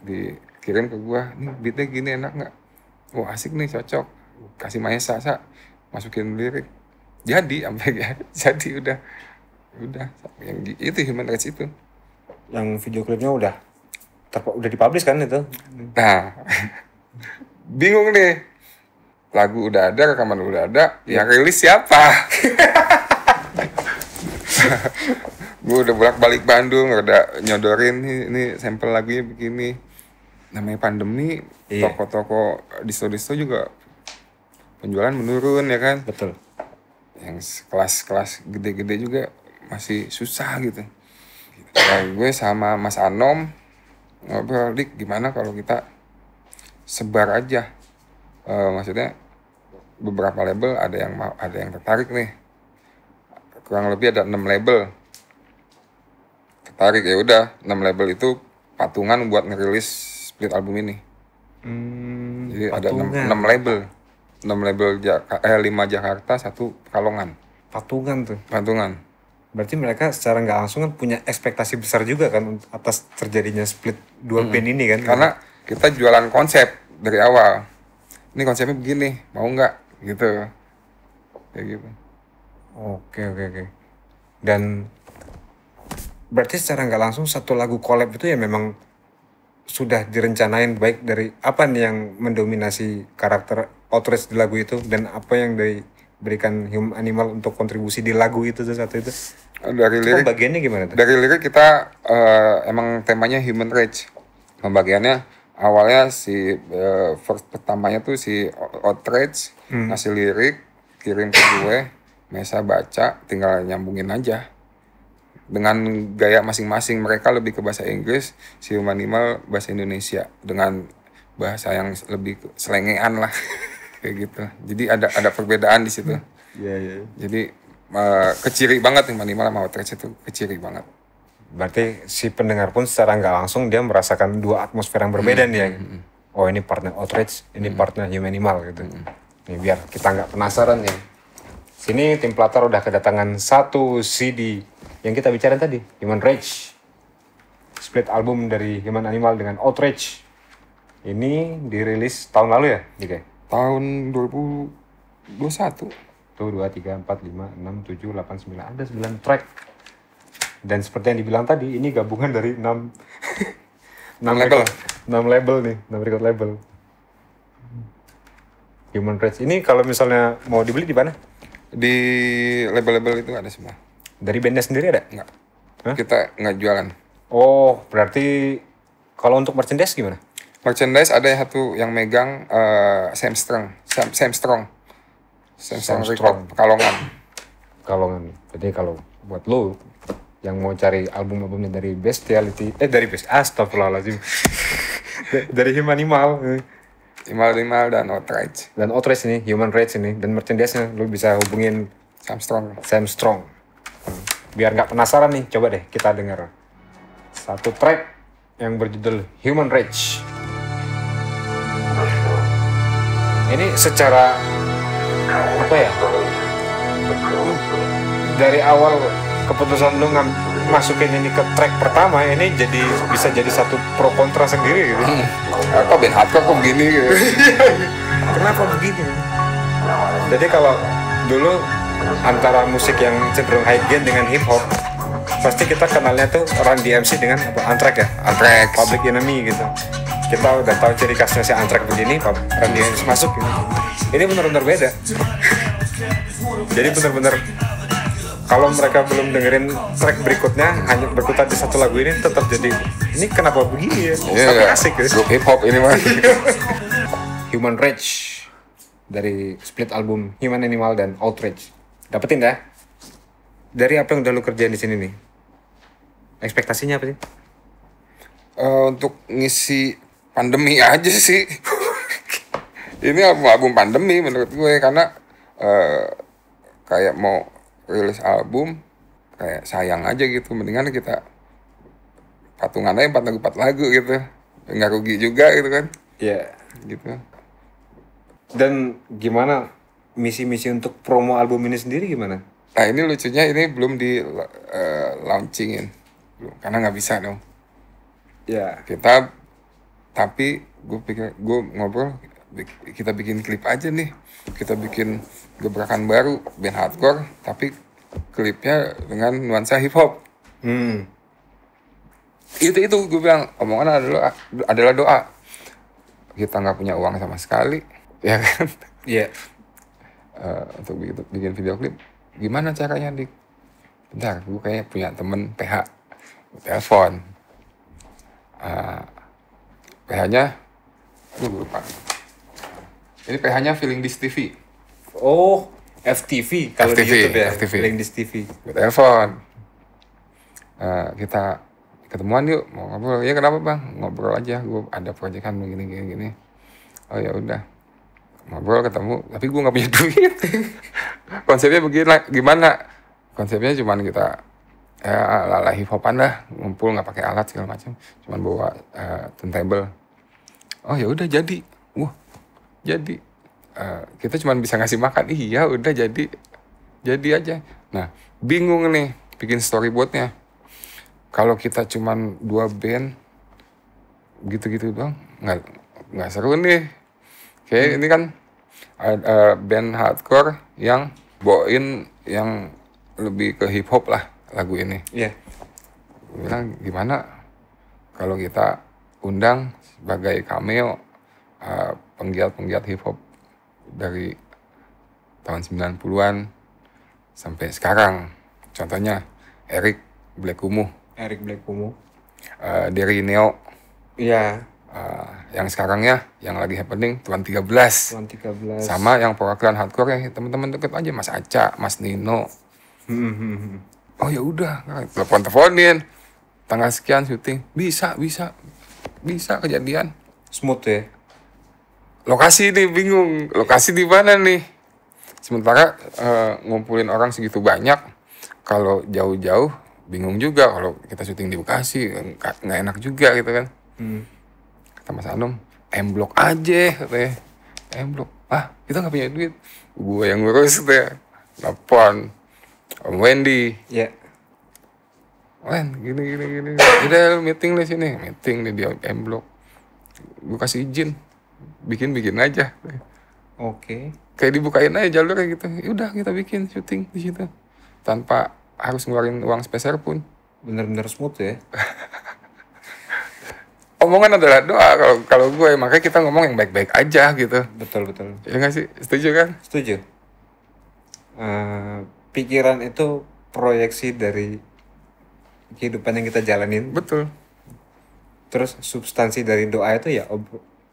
dikirim ke gua, ini beatnya gini enak nggak? Wah asik nih, cocok. Kasih Mahesa, Sa. masukin lirik. Jadi sampai ya, jadi udah udah yang itu human rights itu. Yang video klipnya udah terpa- udah dipublish kan itu? Nah, bingung nih. Lagu udah ada, rekaman udah ada, yang rilis siapa? gue udah bolak balik Bandung udah nyodorin nih ini sampel lagunya begini namanya pandemi iya. toko-toko store-store juga penjualan menurun ya kan betul yang kelas-kelas gede-gede juga masih susah gitu nah, gue sama Mas Anom ngobrol dik gimana kalau kita sebar aja uh, maksudnya beberapa label ada yang mau ada yang tertarik nih kurang lebih ada enam label tertarik ya udah enam label itu patungan buat ngerilis split album ini hmm, jadi patungan. ada enam label enam label Jak eh lima Jakarta satu kalongan patungan tuh patungan berarti mereka secara nggak langsung kan punya ekspektasi besar juga kan atas terjadinya split dua hmm. band ini kan karena kita jualan konsep dari awal ini konsepnya begini mau nggak gitu kayak gitu oke oke oke dan berarti secara nggak langsung satu lagu collab itu ya memang sudah direncanain baik dari apa nih yang mendominasi karakter outrage di lagu itu dan apa yang dari berikan human animal untuk kontribusi di lagu itu tuh satu itu dari lirik bagiannya gimana tuh? dari lirik kita uh, emang temanya human Rage pembagiannya awalnya si uh, first pertamanya tuh si outrage hmm. ngasih lirik kirim ke gue Mesa baca tinggal nyambungin aja dengan gaya masing-masing mereka lebih ke bahasa Inggris si Humanimal bahasa Indonesia dengan bahasa yang lebih selengean lah kayak gitu jadi ada ada perbedaan di situ yeah, yeah. jadi uh, keciri banget Humanimal sama Outreach itu keciri banget berarti si pendengar pun secara nggak langsung dia merasakan dua atmosfer yang berbeda hmm, nih yang hmm, hmm, hmm. oh ini partner Outreach ini hmm. partner Humanimal gitu hmm. nih biar kita nggak penasaran ya sini tim Plater udah kedatangan satu CD yang kita bicara tadi, Human Rage. Split album dari Human Animal dengan Outrage. Ini dirilis tahun lalu ya, Jika? Ya? Tahun 2021. Tuh, 2, 3, 4, 5, 6, 7, 8, 9. Ada 9 track. Dan seperti yang dibilang tadi, ini gabungan dari 6... 6, label. 6 label nih, 6 record label. Human Rage. Ini kalau misalnya mau dibeli di mana? Di label-label itu ada semua. Dari bandnya sendiri ada nggak? Hah? Kita nggak jualan. Oh, berarti kalau untuk merchandise gimana? Merchandise ada yang satu yang megang uh, Sam Strong, Sam, Sam Strong, Sam, Sam Strong, Strong. Kalongan kalongan Jadi kalau buat lo yang mau cari album-albumnya dari Bestiality, eh dari Best, astagfirullahaladzim, dari Animal Imal Imal dan Outrage. Dan Outrage ini, Human Rights ini, dan merchandise-nya lo bisa hubungin Sam Strong. Sam Strong biar nggak penasaran nih, coba deh kita dengar satu track yang berjudul Human Rage. Ini secara apa ya? Dari awal keputusan lu masukin ini ke track pertama ini jadi bisa jadi satu pro kontra sendiri gitu. Hmm. Apa Ben kok begini gitu. Kenapa begini? Jadi kalau dulu antara musik yang cenderung high gain dengan hip hop pasti kita kenalnya tuh Run DMC dengan apa Antrax ya Antrax Public Enemy gitu kita udah tahu ciri khasnya si Antrax begini Run DMC masuk gitu ini benar-benar beda jadi benar-benar kalau mereka belum dengerin track berikutnya hanya berkutat di satu lagu ini tetap jadi ini kenapa begini ya yeah, iya. tapi asik ya hip hop ini mah Human Rage dari split album Human Animal dan Outrage dapetin ya dari apa yang udah lu kerjain di sini nih ekspektasinya apa sih uh, untuk ngisi pandemi aja sih ini album album pandemi menurut gue karena uh, kayak mau rilis album kayak sayang aja gitu mendingan kita patungan aja empat lagu empat lagu gitu nggak rugi juga gitu kan iya yeah. gitu dan gimana misi-misi untuk promo album ini sendiri gimana? Nah ini lucunya ini belum di uh, launchingin, belum karena nggak bisa dong. Ya. Yeah. Kita tapi gue pikir gue ngobrol kita bikin klip aja nih, kita bikin gebrakan baru band hardcore tapi klipnya dengan nuansa hip hop. Hmm. Itu itu gue bilang omongan adalah adalah doa. Kita nggak punya uang sama sekali, ya kan? Iya. Yeah uh, untuk bikin video klip gimana caranya di bentar gue kayak punya temen PH telepon uh, eh, PH nya gue lupa ini PH nya feeling this TV oh FTV kalau di YouTube ya FTV. feeling this TV gue telepon uh, kita ketemuan yuk mau ngobrol ya kenapa bang ngobrol aja gue ada proyekan begini gini gini oh ya udah ngobrol ketemu tapi gue nggak punya duit konsepnya begini gimana konsepnya cuman kita ya lala hip hopan lah ngumpul nggak pakai alat segala macam cuman bawa uh, turntable oh ya udah jadi wah jadi uh, kita cuman bisa ngasih makan iya udah jadi jadi aja nah bingung nih bikin storyboardnya kalau kita cuman dua band gitu-gitu doang nggak nggak seru nih Oke, hmm. ini kan ada eh, band hardcore yang bawain yang lebih ke hip hop lah lagu ini. Iya. Yeah. bilang gimana kalau kita undang sebagai cameo uh, penggiat-penggiat hip hop dari tahun 90-an sampai sekarang. Contohnya Eric Black Eric Black Uh, eh, dari Neo. Iya uh, yang sekarang ya yang lagi happening Tuan 13. Tuan 13. Sama yang perwakilan hardcore ya teman-teman deket aja Mas Aca, Mas Nino. Hmm, hmm, hmm, oh ya udah, telepon teleponin. Tanggal sekian syuting. Bisa, bisa. Bisa kejadian. Smooth ya. Lokasi nih bingung, lokasi di mana nih? Sementara uh, ngumpulin orang segitu banyak, kalau jauh-jauh bingung juga kalau kita syuting di Bekasi nggak enak juga gitu kan. Hmm kata Mas Anom M Block aja katanya M Block ah kita nggak punya duit gue yang ngurus deh telepon Om Wendy ya yeah. Wen gini gini gini Kita meeting di sini meeting nih di M Block gue kasih izin bikin bikin aja oke okay. kayak dibukain aja jalur kayak gitu ya udah kita bikin syuting di situ tanpa harus ngeluarin uang spesial pun bener-bener smooth ya omongan adalah doa kalau kalau gue makanya kita ngomong yang baik-baik aja gitu betul betul ya nggak sih setuju kan setuju uh, pikiran itu proyeksi dari kehidupan yang kita jalanin betul terus substansi dari doa itu ya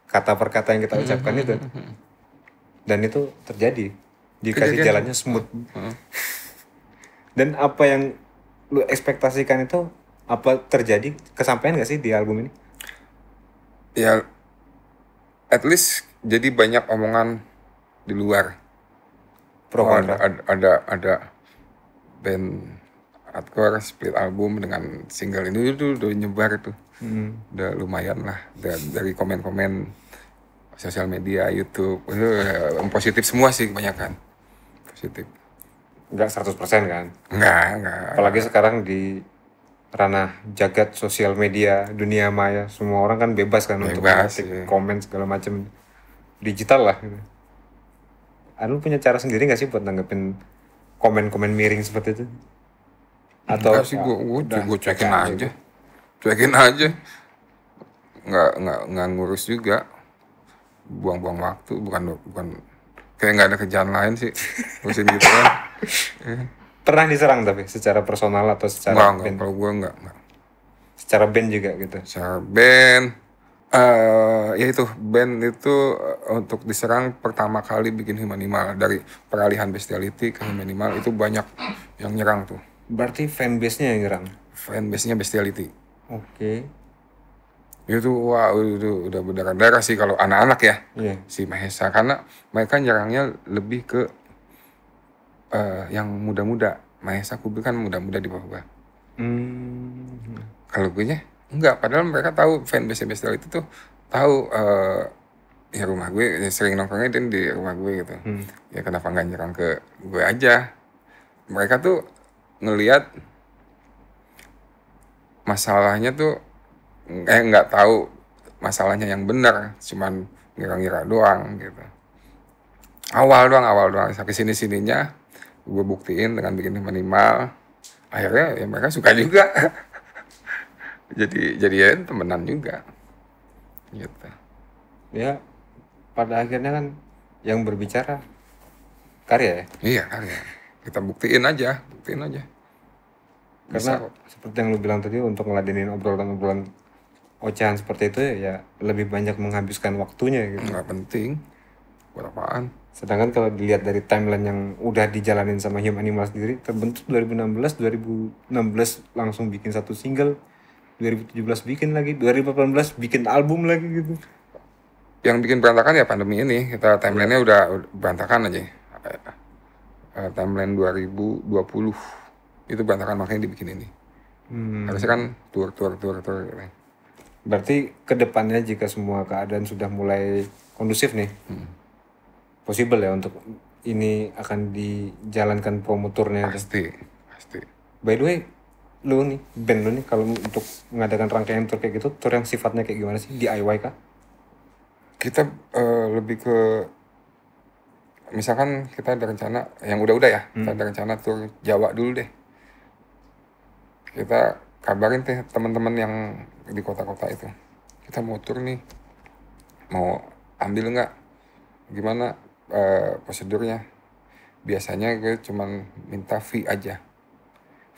kata per kata yang kita mm-hmm, ucapkan itu mm-hmm. dan itu terjadi dikasih Kejadian. jalannya smooth mm-hmm. dan apa yang lu ekspektasikan itu apa terjadi kesampaian gak sih di album ini ya at least jadi banyak omongan di luar pro oh, ada, ada ada ada band hardcore split album dengan single ini itu udah nyebar tuh hmm. udah lumayan lah Dan dari komen-komen sosial media YouTube itu eh, positif semua sih kebanyakan positif enggak 100% kan enggak enggak apalagi sekarang di ranah jagat sosial media dunia maya semua orang kan bebas kan bebas, untuk ya. komen segala macam digital lah gitu. Anu punya cara sendiri gak sih buat nanggepin komen-komen miring seperti itu? Atau Enggak sih gua gua, gua cuekin aja. Gitu. cekin Cuekin aja. Nggak nggak nggak ngurus juga. Buang-buang waktu bukan bukan kayak nggak ada kerjaan lain sih. Ngurusin gitu kan. Iya pernah diserang tapi secara personal atau secara enggak, band? Enggak, kalau gue enggak, enggak. Secara band juga gitu? Secara band, uh, ya itu band itu eh, untuk diserang pertama kali bikin Humanimal dari peralihan bestiality ke Humanimal itu banyak yang nyerang tuh. Berarti fanbase-nya yang nyerang? Fanbase-nya bestiality. Oke. Okay itu wah itu udah berdarah-darah sih kalau anak-anak ya yeah. si Mahesa karena mereka nyerangnya lebih ke uh, yang muda-muda Mahesa Kubil kan muda-muda di bawah gue hmm. kalau gue nya enggak padahal mereka tahu fan fanbase base itu tuh tahu uh, ya rumah gue ya sering nongkrongnya dan di rumah gue gitu hmm. ya kenapa nggak nyerang ke gue aja mereka tuh ngelihat masalahnya tuh eh nggak tahu masalahnya yang benar cuman ngira-ngira doang gitu awal doang awal doang sampai sini sininya gue buktiin dengan bikin minimal akhirnya ya mereka suka juga jadi jadian temenan juga gitu ya pada akhirnya kan yang berbicara karya ya iya karya kita buktiin aja buktiin aja karena Bisa. seperti yang lu bilang tadi untuk ngeladenin obrolan-obrolan ocehan seperti itu ya, ya lebih banyak menghabiskan waktunya gitu nggak penting berapaan sedangkan kalau dilihat dari timeline yang udah dijalanin sama Human Animal sendiri terbentuk 2016 2016 langsung bikin satu single 2017 bikin lagi 2018 bikin album lagi gitu yang bikin berantakan ya pandemi ini kita timelinenya ya. udah berantakan aja eh, timeline 2020 itu berantakan makanya dibikin ini hmm. harusnya kan tour tour tour tour gitu. berarti kedepannya jika semua keadaan sudah mulai kondusif nih hmm possible ya untuk ini akan dijalankan promoturnya pasti pasti by the way lu nih band lu nih kalau untuk mengadakan rangkaian tour kayak gitu tour yang sifatnya kayak gimana sih DIY kah kita uh, lebih ke misalkan kita ada rencana yang udah-udah ya hmm. kita ada rencana tour Jawa dulu deh kita kabarin teh teman-teman yang di kota-kota itu kita mau tour nih mau ambil nggak gimana uh, prosedurnya biasanya gue cuma minta fee aja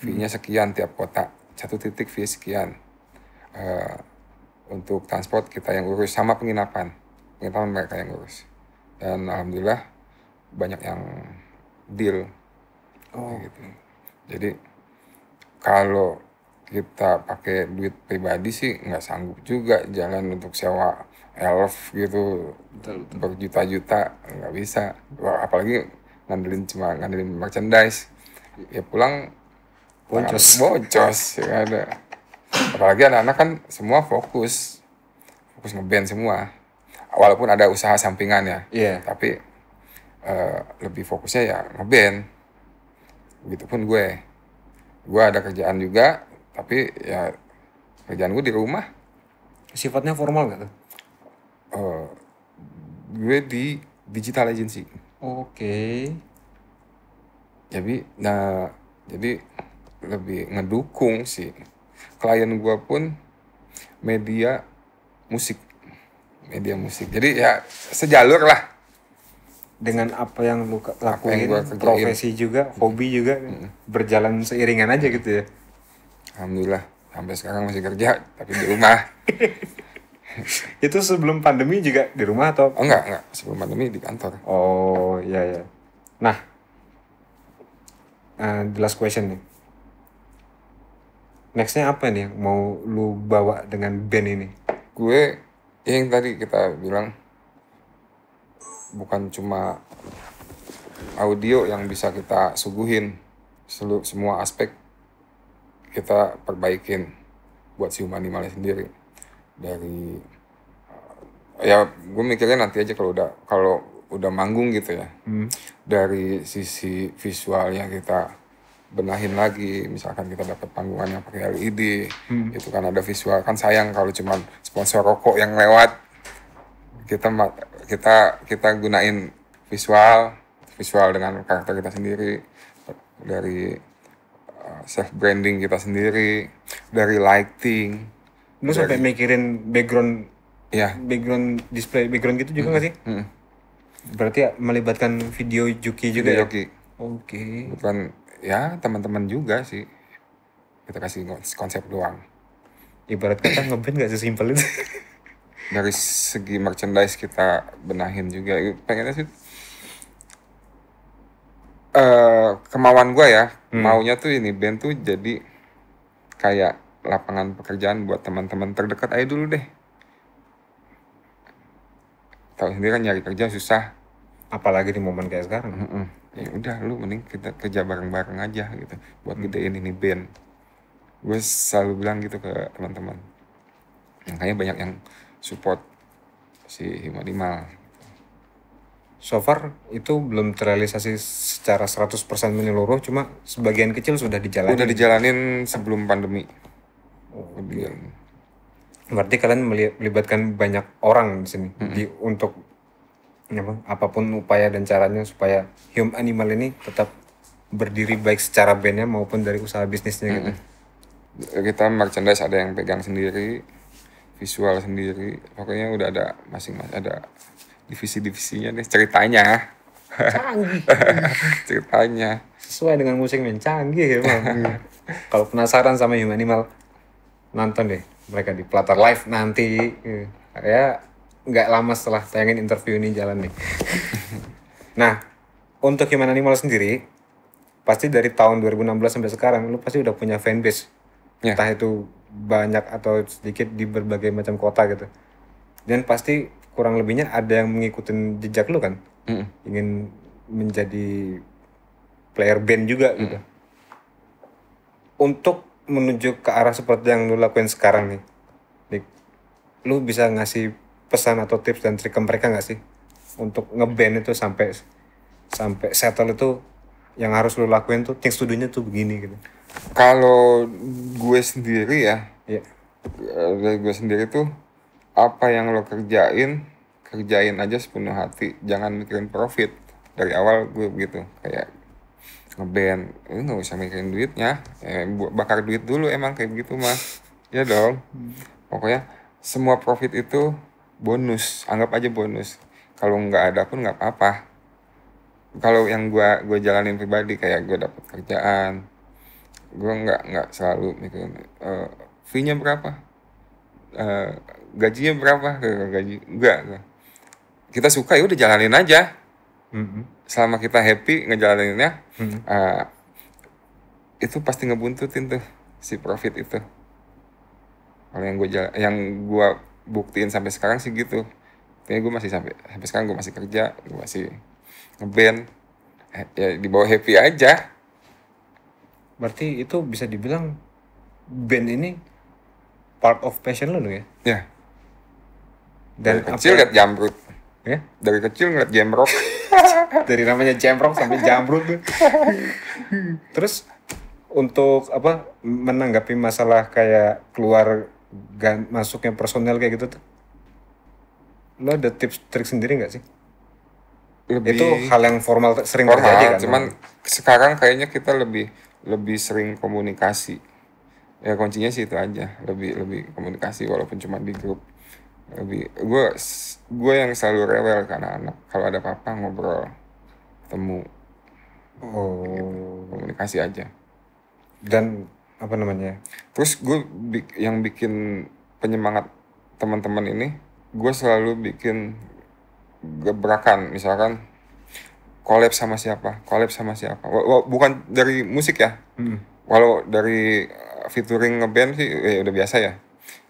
fee-nya hmm. sekian tiap kota satu titik fee sekian uh, untuk transport kita yang urus sama penginapan penginapan mereka yang urus dan alhamdulillah banyak yang deal oh. gitu jadi kalau kita pakai duit pribadi sih nggak sanggup juga jalan untuk sewa elf gitu betul, betul. berjuta-juta nggak bisa apalagi ngandelin cuma ngandelin merchandise ya pulang boncos boncos ya ada apalagi anak-anak kan semua fokus fokus ngeband semua walaupun ada usaha sampingan ya yeah. tapi uh, lebih fokusnya ya ngeband gitupun gue gue ada kerjaan juga tapi ya kerjaan gue di rumah sifatnya formal gak tuh uh, gue di digital agency oke okay. jadi nah jadi lebih ngedukung sih klien gue pun media musik media musik jadi ya sejalur lah dengan apa yang lu lakuin apa yang profesi juga hobi juga hmm. berjalan seiringan aja gitu ya alhamdulillah sampai sekarang masih kerja tapi di rumah itu sebelum pandemi juga di rumah atau oh, enggak enggak sebelum pandemi di kantor oh iya ya nah uh, the last question nih nextnya apa nih yang mau lu bawa dengan band ini gue yang tadi kita bilang bukan cuma audio yang bisa kita suguhin semua aspek kita perbaikin buat si humanimalnya sendiri dari eh, ya gue mikirnya nanti aja kalau udah kalau udah manggung gitu ya hmm. dari sisi visualnya kita benahin lagi misalkan kita dapat panggungan yang pakai LED hmm. itu kan ada visual kan sayang kalau cuman sponsor rokok yang lewat kita kita kita gunain visual visual dengan karakter kita sendiri dari self eh, branding kita sendiri dari lighting lu dari, sampai mikirin background ya background display background gitu juga hmm, nggak mm -hmm. sih mm -hmm. berarti ya, melibatkan video Juki juga video ya oke okay. bukan ya teman-teman juga sih kita kasih konsep doang ibarat kata ngeband gak sesimpel itu dari segi merchandise kita benahin juga pengennya sih Eh, kemauan gue ya hmm. maunya tuh ini band tuh jadi kayak lapangan pekerjaan buat teman-teman terdekat aja dulu deh tahu sendiri kan nyari kerja susah apalagi di momen kayak sekarang mm -mm. ya udah lu mending kita kerja bareng-bareng aja gitu buat hmm. gedein ini band gue selalu bilang gitu ke teman-teman makanya banyak yang support si Himadimal so far itu belum terrealisasi secara 100% menyeluruh cuma sebagian kecil sudah dijalani. sudah dijalanin sebelum pandemi oh, iya. berarti kalian melibatkan banyak orang di sini -hmm. di untuk apa apapun upaya dan caranya supaya hum animal ini tetap berdiri baik secara bandnya maupun dari usaha bisnisnya -hmm. gitu kita merchandise ada yang pegang sendiri visual sendiri pokoknya udah ada masing-masing ada divisi-divisinya nih ceritanya canggih ceritanya sesuai dengan musik yang canggih ya kalau penasaran sama Human Animal nonton deh mereka di Platter Live nanti ya nggak lama setelah tayangin interview ini jalan nih nah untuk Human Animal sendiri pasti dari tahun 2016 sampai sekarang lu pasti udah punya fanbase ya. entah itu banyak atau sedikit di berbagai macam kota gitu dan pasti kurang lebihnya ada yang mengikuti jejak lu kan mm. ingin menjadi player band juga mm. gitu untuk menuju ke arah seperti yang lu lakuin sekarang nih nih lu bisa ngasih pesan atau tips dan trik ke mereka nggak sih untuk ngeband itu sampai sampai settle itu yang harus lu lakuin tuh things to tuh begini gitu kalau gue sendiri ya yeah. Iya. gue sendiri tuh apa yang lo kerjain kerjain aja sepenuh hati jangan mikirin profit dari awal gue begitu kayak ngeband lu nggak usah mikirin duitnya eh, bakar duit dulu emang kayak gitu mah ya dong hmm. pokoknya semua profit itu bonus anggap aja bonus kalau nggak ada pun nggak apa-apa kalau yang gue gue jalanin pribadi kayak gue dapet kerjaan gue nggak nggak selalu mikirin uh, eh, fee nya berapa uh, gajinya berapa gaji enggak kita suka ya udah jalanin aja mm-hmm. selama kita happy ngejalaninnya mm-hmm. uh, itu pasti ngebuntutin tuh si profit itu kalau yang gue jalan, yang gue buktiin sampai sekarang sih gitu tapi gue masih sampai sampai sekarang gue masih kerja gue masih ngeband eh, ya dibawa happy aja berarti itu bisa dibilang band ini part of passion lo ya? Ya dan dari kecil ngeliat jamrut ya dari kecil ngeliat jamrok dari namanya jamrok sampai jamrut terus untuk apa menanggapi masalah kayak keluar gan, masuknya personel kayak gitu tuh lo ada tips trik sendiri nggak sih lebih itu hal yang formal sering formal, terjadi kan cuman sekarang kayaknya kita lebih lebih sering komunikasi ya kuncinya sih itu aja lebih lebih komunikasi walaupun cuma di grup lebih gue gue yang selalu rewel karena anak kalau ada apa-apa ngobrol temu oh gitu. komunikasi aja dan apa namanya terus gue yang bikin penyemangat teman-teman ini gue selalu bikin gebrakan misalkan collab sama siapa collab sama siapa w bukan dari musik ya hmm. walau dari eh, featuring ngeband sih eh, udah biasa ya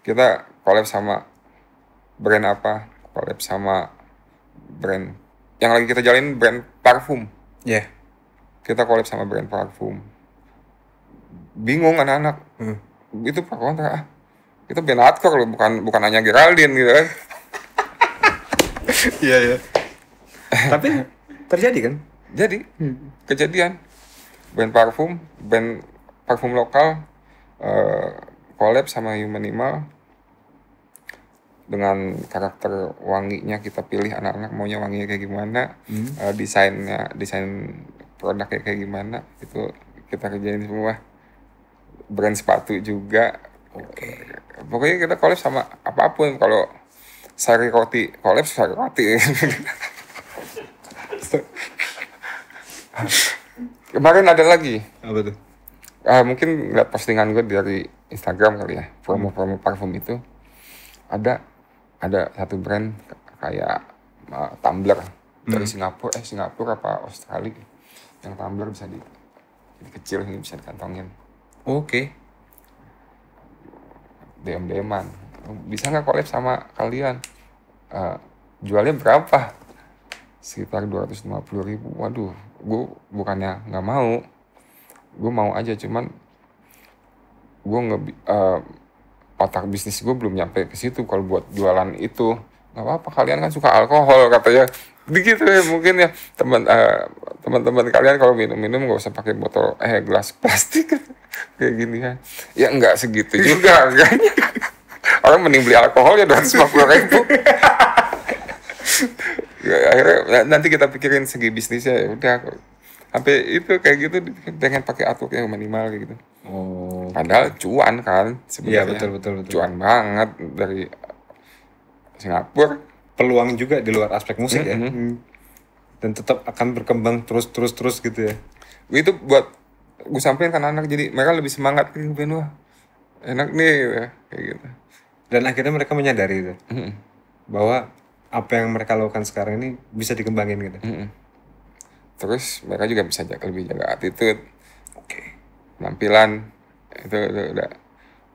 kita collab sama brand apa collab sama brand yang lagi kita jalin brand parfum ya yeah. kita collab sama brand parfum bingung anak-anak hmm. itu pak kontra ah. itu brand hardcore loh bukan bukan hanya Geraldine gitu kan iya iya tapi terjadi kan jadi hmm. kejadian brand parfum brand parfum lokal uh, collab sama Human Animal dengan karakter wanginya kita pilih anak-anak maunya wanginya kayak gimana hmm. uh, desainnya desain produknya kayak gimana itu kita kerjain semua brand sepatu juga okay. pokoknya kita collab sama apapun kalau sari roti collab sari roti kemarin ada lagi apa tuh uh, mungkin lihat postingan gue dari Instagram kali ya promo-promo parfum itu ada ada satu brand kayak uh, tumbler dari hmm. Singapura eh Singapura apa Australia gitu. yang tumbler bisa di jadi kecil ini bisa dikantongin oke okay. dm deman bisa nggak collab sama kalian uh, jualnya berapa sekitar 250 ribu waduh gue bukannya nggak mau gue mau aja cuman gue nggak uh, eh, otak bisnis gue belum nyampe ke situ kalau buat jualan itu nggak apa-apa kalian kan suka alkohol katanya begitu ya mungkin ya teman uh, teman-teman kalian kalau minum-minum nggak usah pakai botol eh gelas plastik kayak gini ya. ya nggak segitu juga kan orang mending beli alkohol ya doang ratus lima itu ya, akhirnya nah, nanti kita pikirin segi bisnisnya ya udah sampai itu kayak gitu dengan pakai atuk yang minimal kayak gitu Oh. Padahal cuan kan sebenarnya. Iya betul, betul betul Cuan banget dari Singapura. Peluang juga di luar aspek musik mm -hmm. ya. Mm-hmm. Dan tetap akan berkembang terus terus terus gitu ya. Itu buat gue sampein kan anak jadi mereka lebih semangat ke gue wah enak nih ya. kayak gitu. Dan akhirnya mereka menyadari itu mm -hmm. bahwa apa yang mereka lakukan sekarang ini bisa dikembangin gitu. Mm -hmm. Terus mereka juga bisa jaga, lebih jaga attitude penampilan itu, itu udah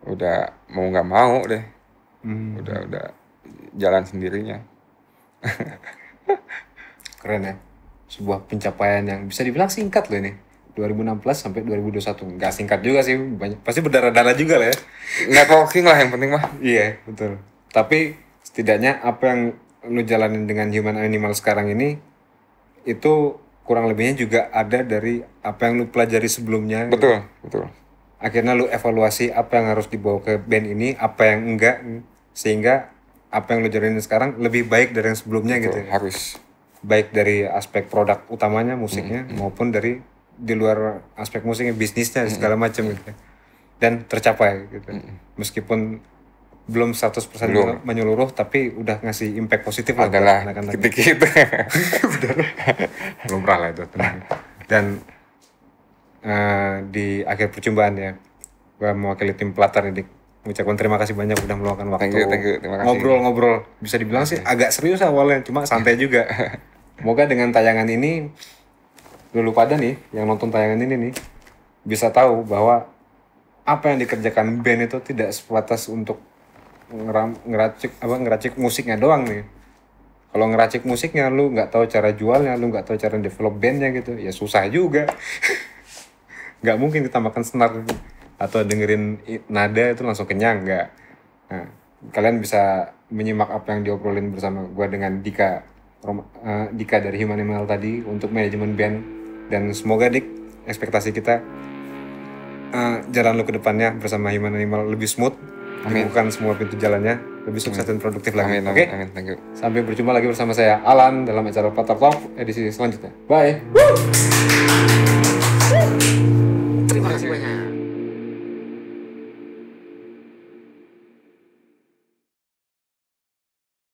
udah mau nggak mau deh hmm. udah udah jalan sendirinya keren ya sebuah pencapaian yang bisa dibilang singkat loh ini 2016 sampai 2021 nggak singkat juga sih banyak pasti berdarah-darah juga lah ya networking lah yang penting mah iya betul tapi setidaknya apa yang lu jalanin dengan human animal sekarang ini itu kurang lebihnya juga ada dari apa yang lu pelajari sebelumnya gitu. betul gitu. betul akhirnya lu evaluasi apa yang harus dibawa ke band ini apa yang enggak sehingga apa yang lu jalanin sekarang lebih baik dari yang sebelumnya betul, gitu ya. harus baik dari aspek produk utamanya musiknya mm -hmm. maupun dari di luar aspek musiknya bisnisnya segala macam mm -hmm. gitu ya. dan tercapai gitu mm -hmm. meskipun belum 100% belum. menyeluruh tapi udah ngasih impact positif adalah dikit-dikit belum pernah lah itu dan uh, di akhir percobaan ya gue mewakili tim pelatar ini mengucapkan terima kasih banyak udah meluangkan waktu ngobrol-ngobrol bisa dibilang sih agak serius awalnya cuma santai iya. juga semoga dengan tayangan ini dulu pada nih yang nonton tayangan ini nih bisa tahu bahwa apa yang dikerjakan band itu tidak sebatas untuk ngeram, ngeracik apa ngeracik musiknya doang nih kalau ngeracik musiknya lu nggak tahu cara jualnya lu nggak tahu cara develop bandnya gitu ya susah juga nggak mungkin kita makan senar atau dengerin nada itu langsung kenyang nggak nah, kalian bisa menyimak apa yang diobrolin bersama gue dengan Dika Roma, uh, Dika dari Human Animal tadi untuk manajemen band dan semoga dik ekspektasi kita uh, jalan lu ke depannya bersama Human Animal lebih smooth Amin. Bukan semua pintu jalannya lebih sukses amin. dan produktif lagi. Amin, amin, Oke. Amin, thank you. Sampai berjumpa lagi bersama saya Alan dalam acara Kotor Talk edisi selanjutnya. Bye. Woo!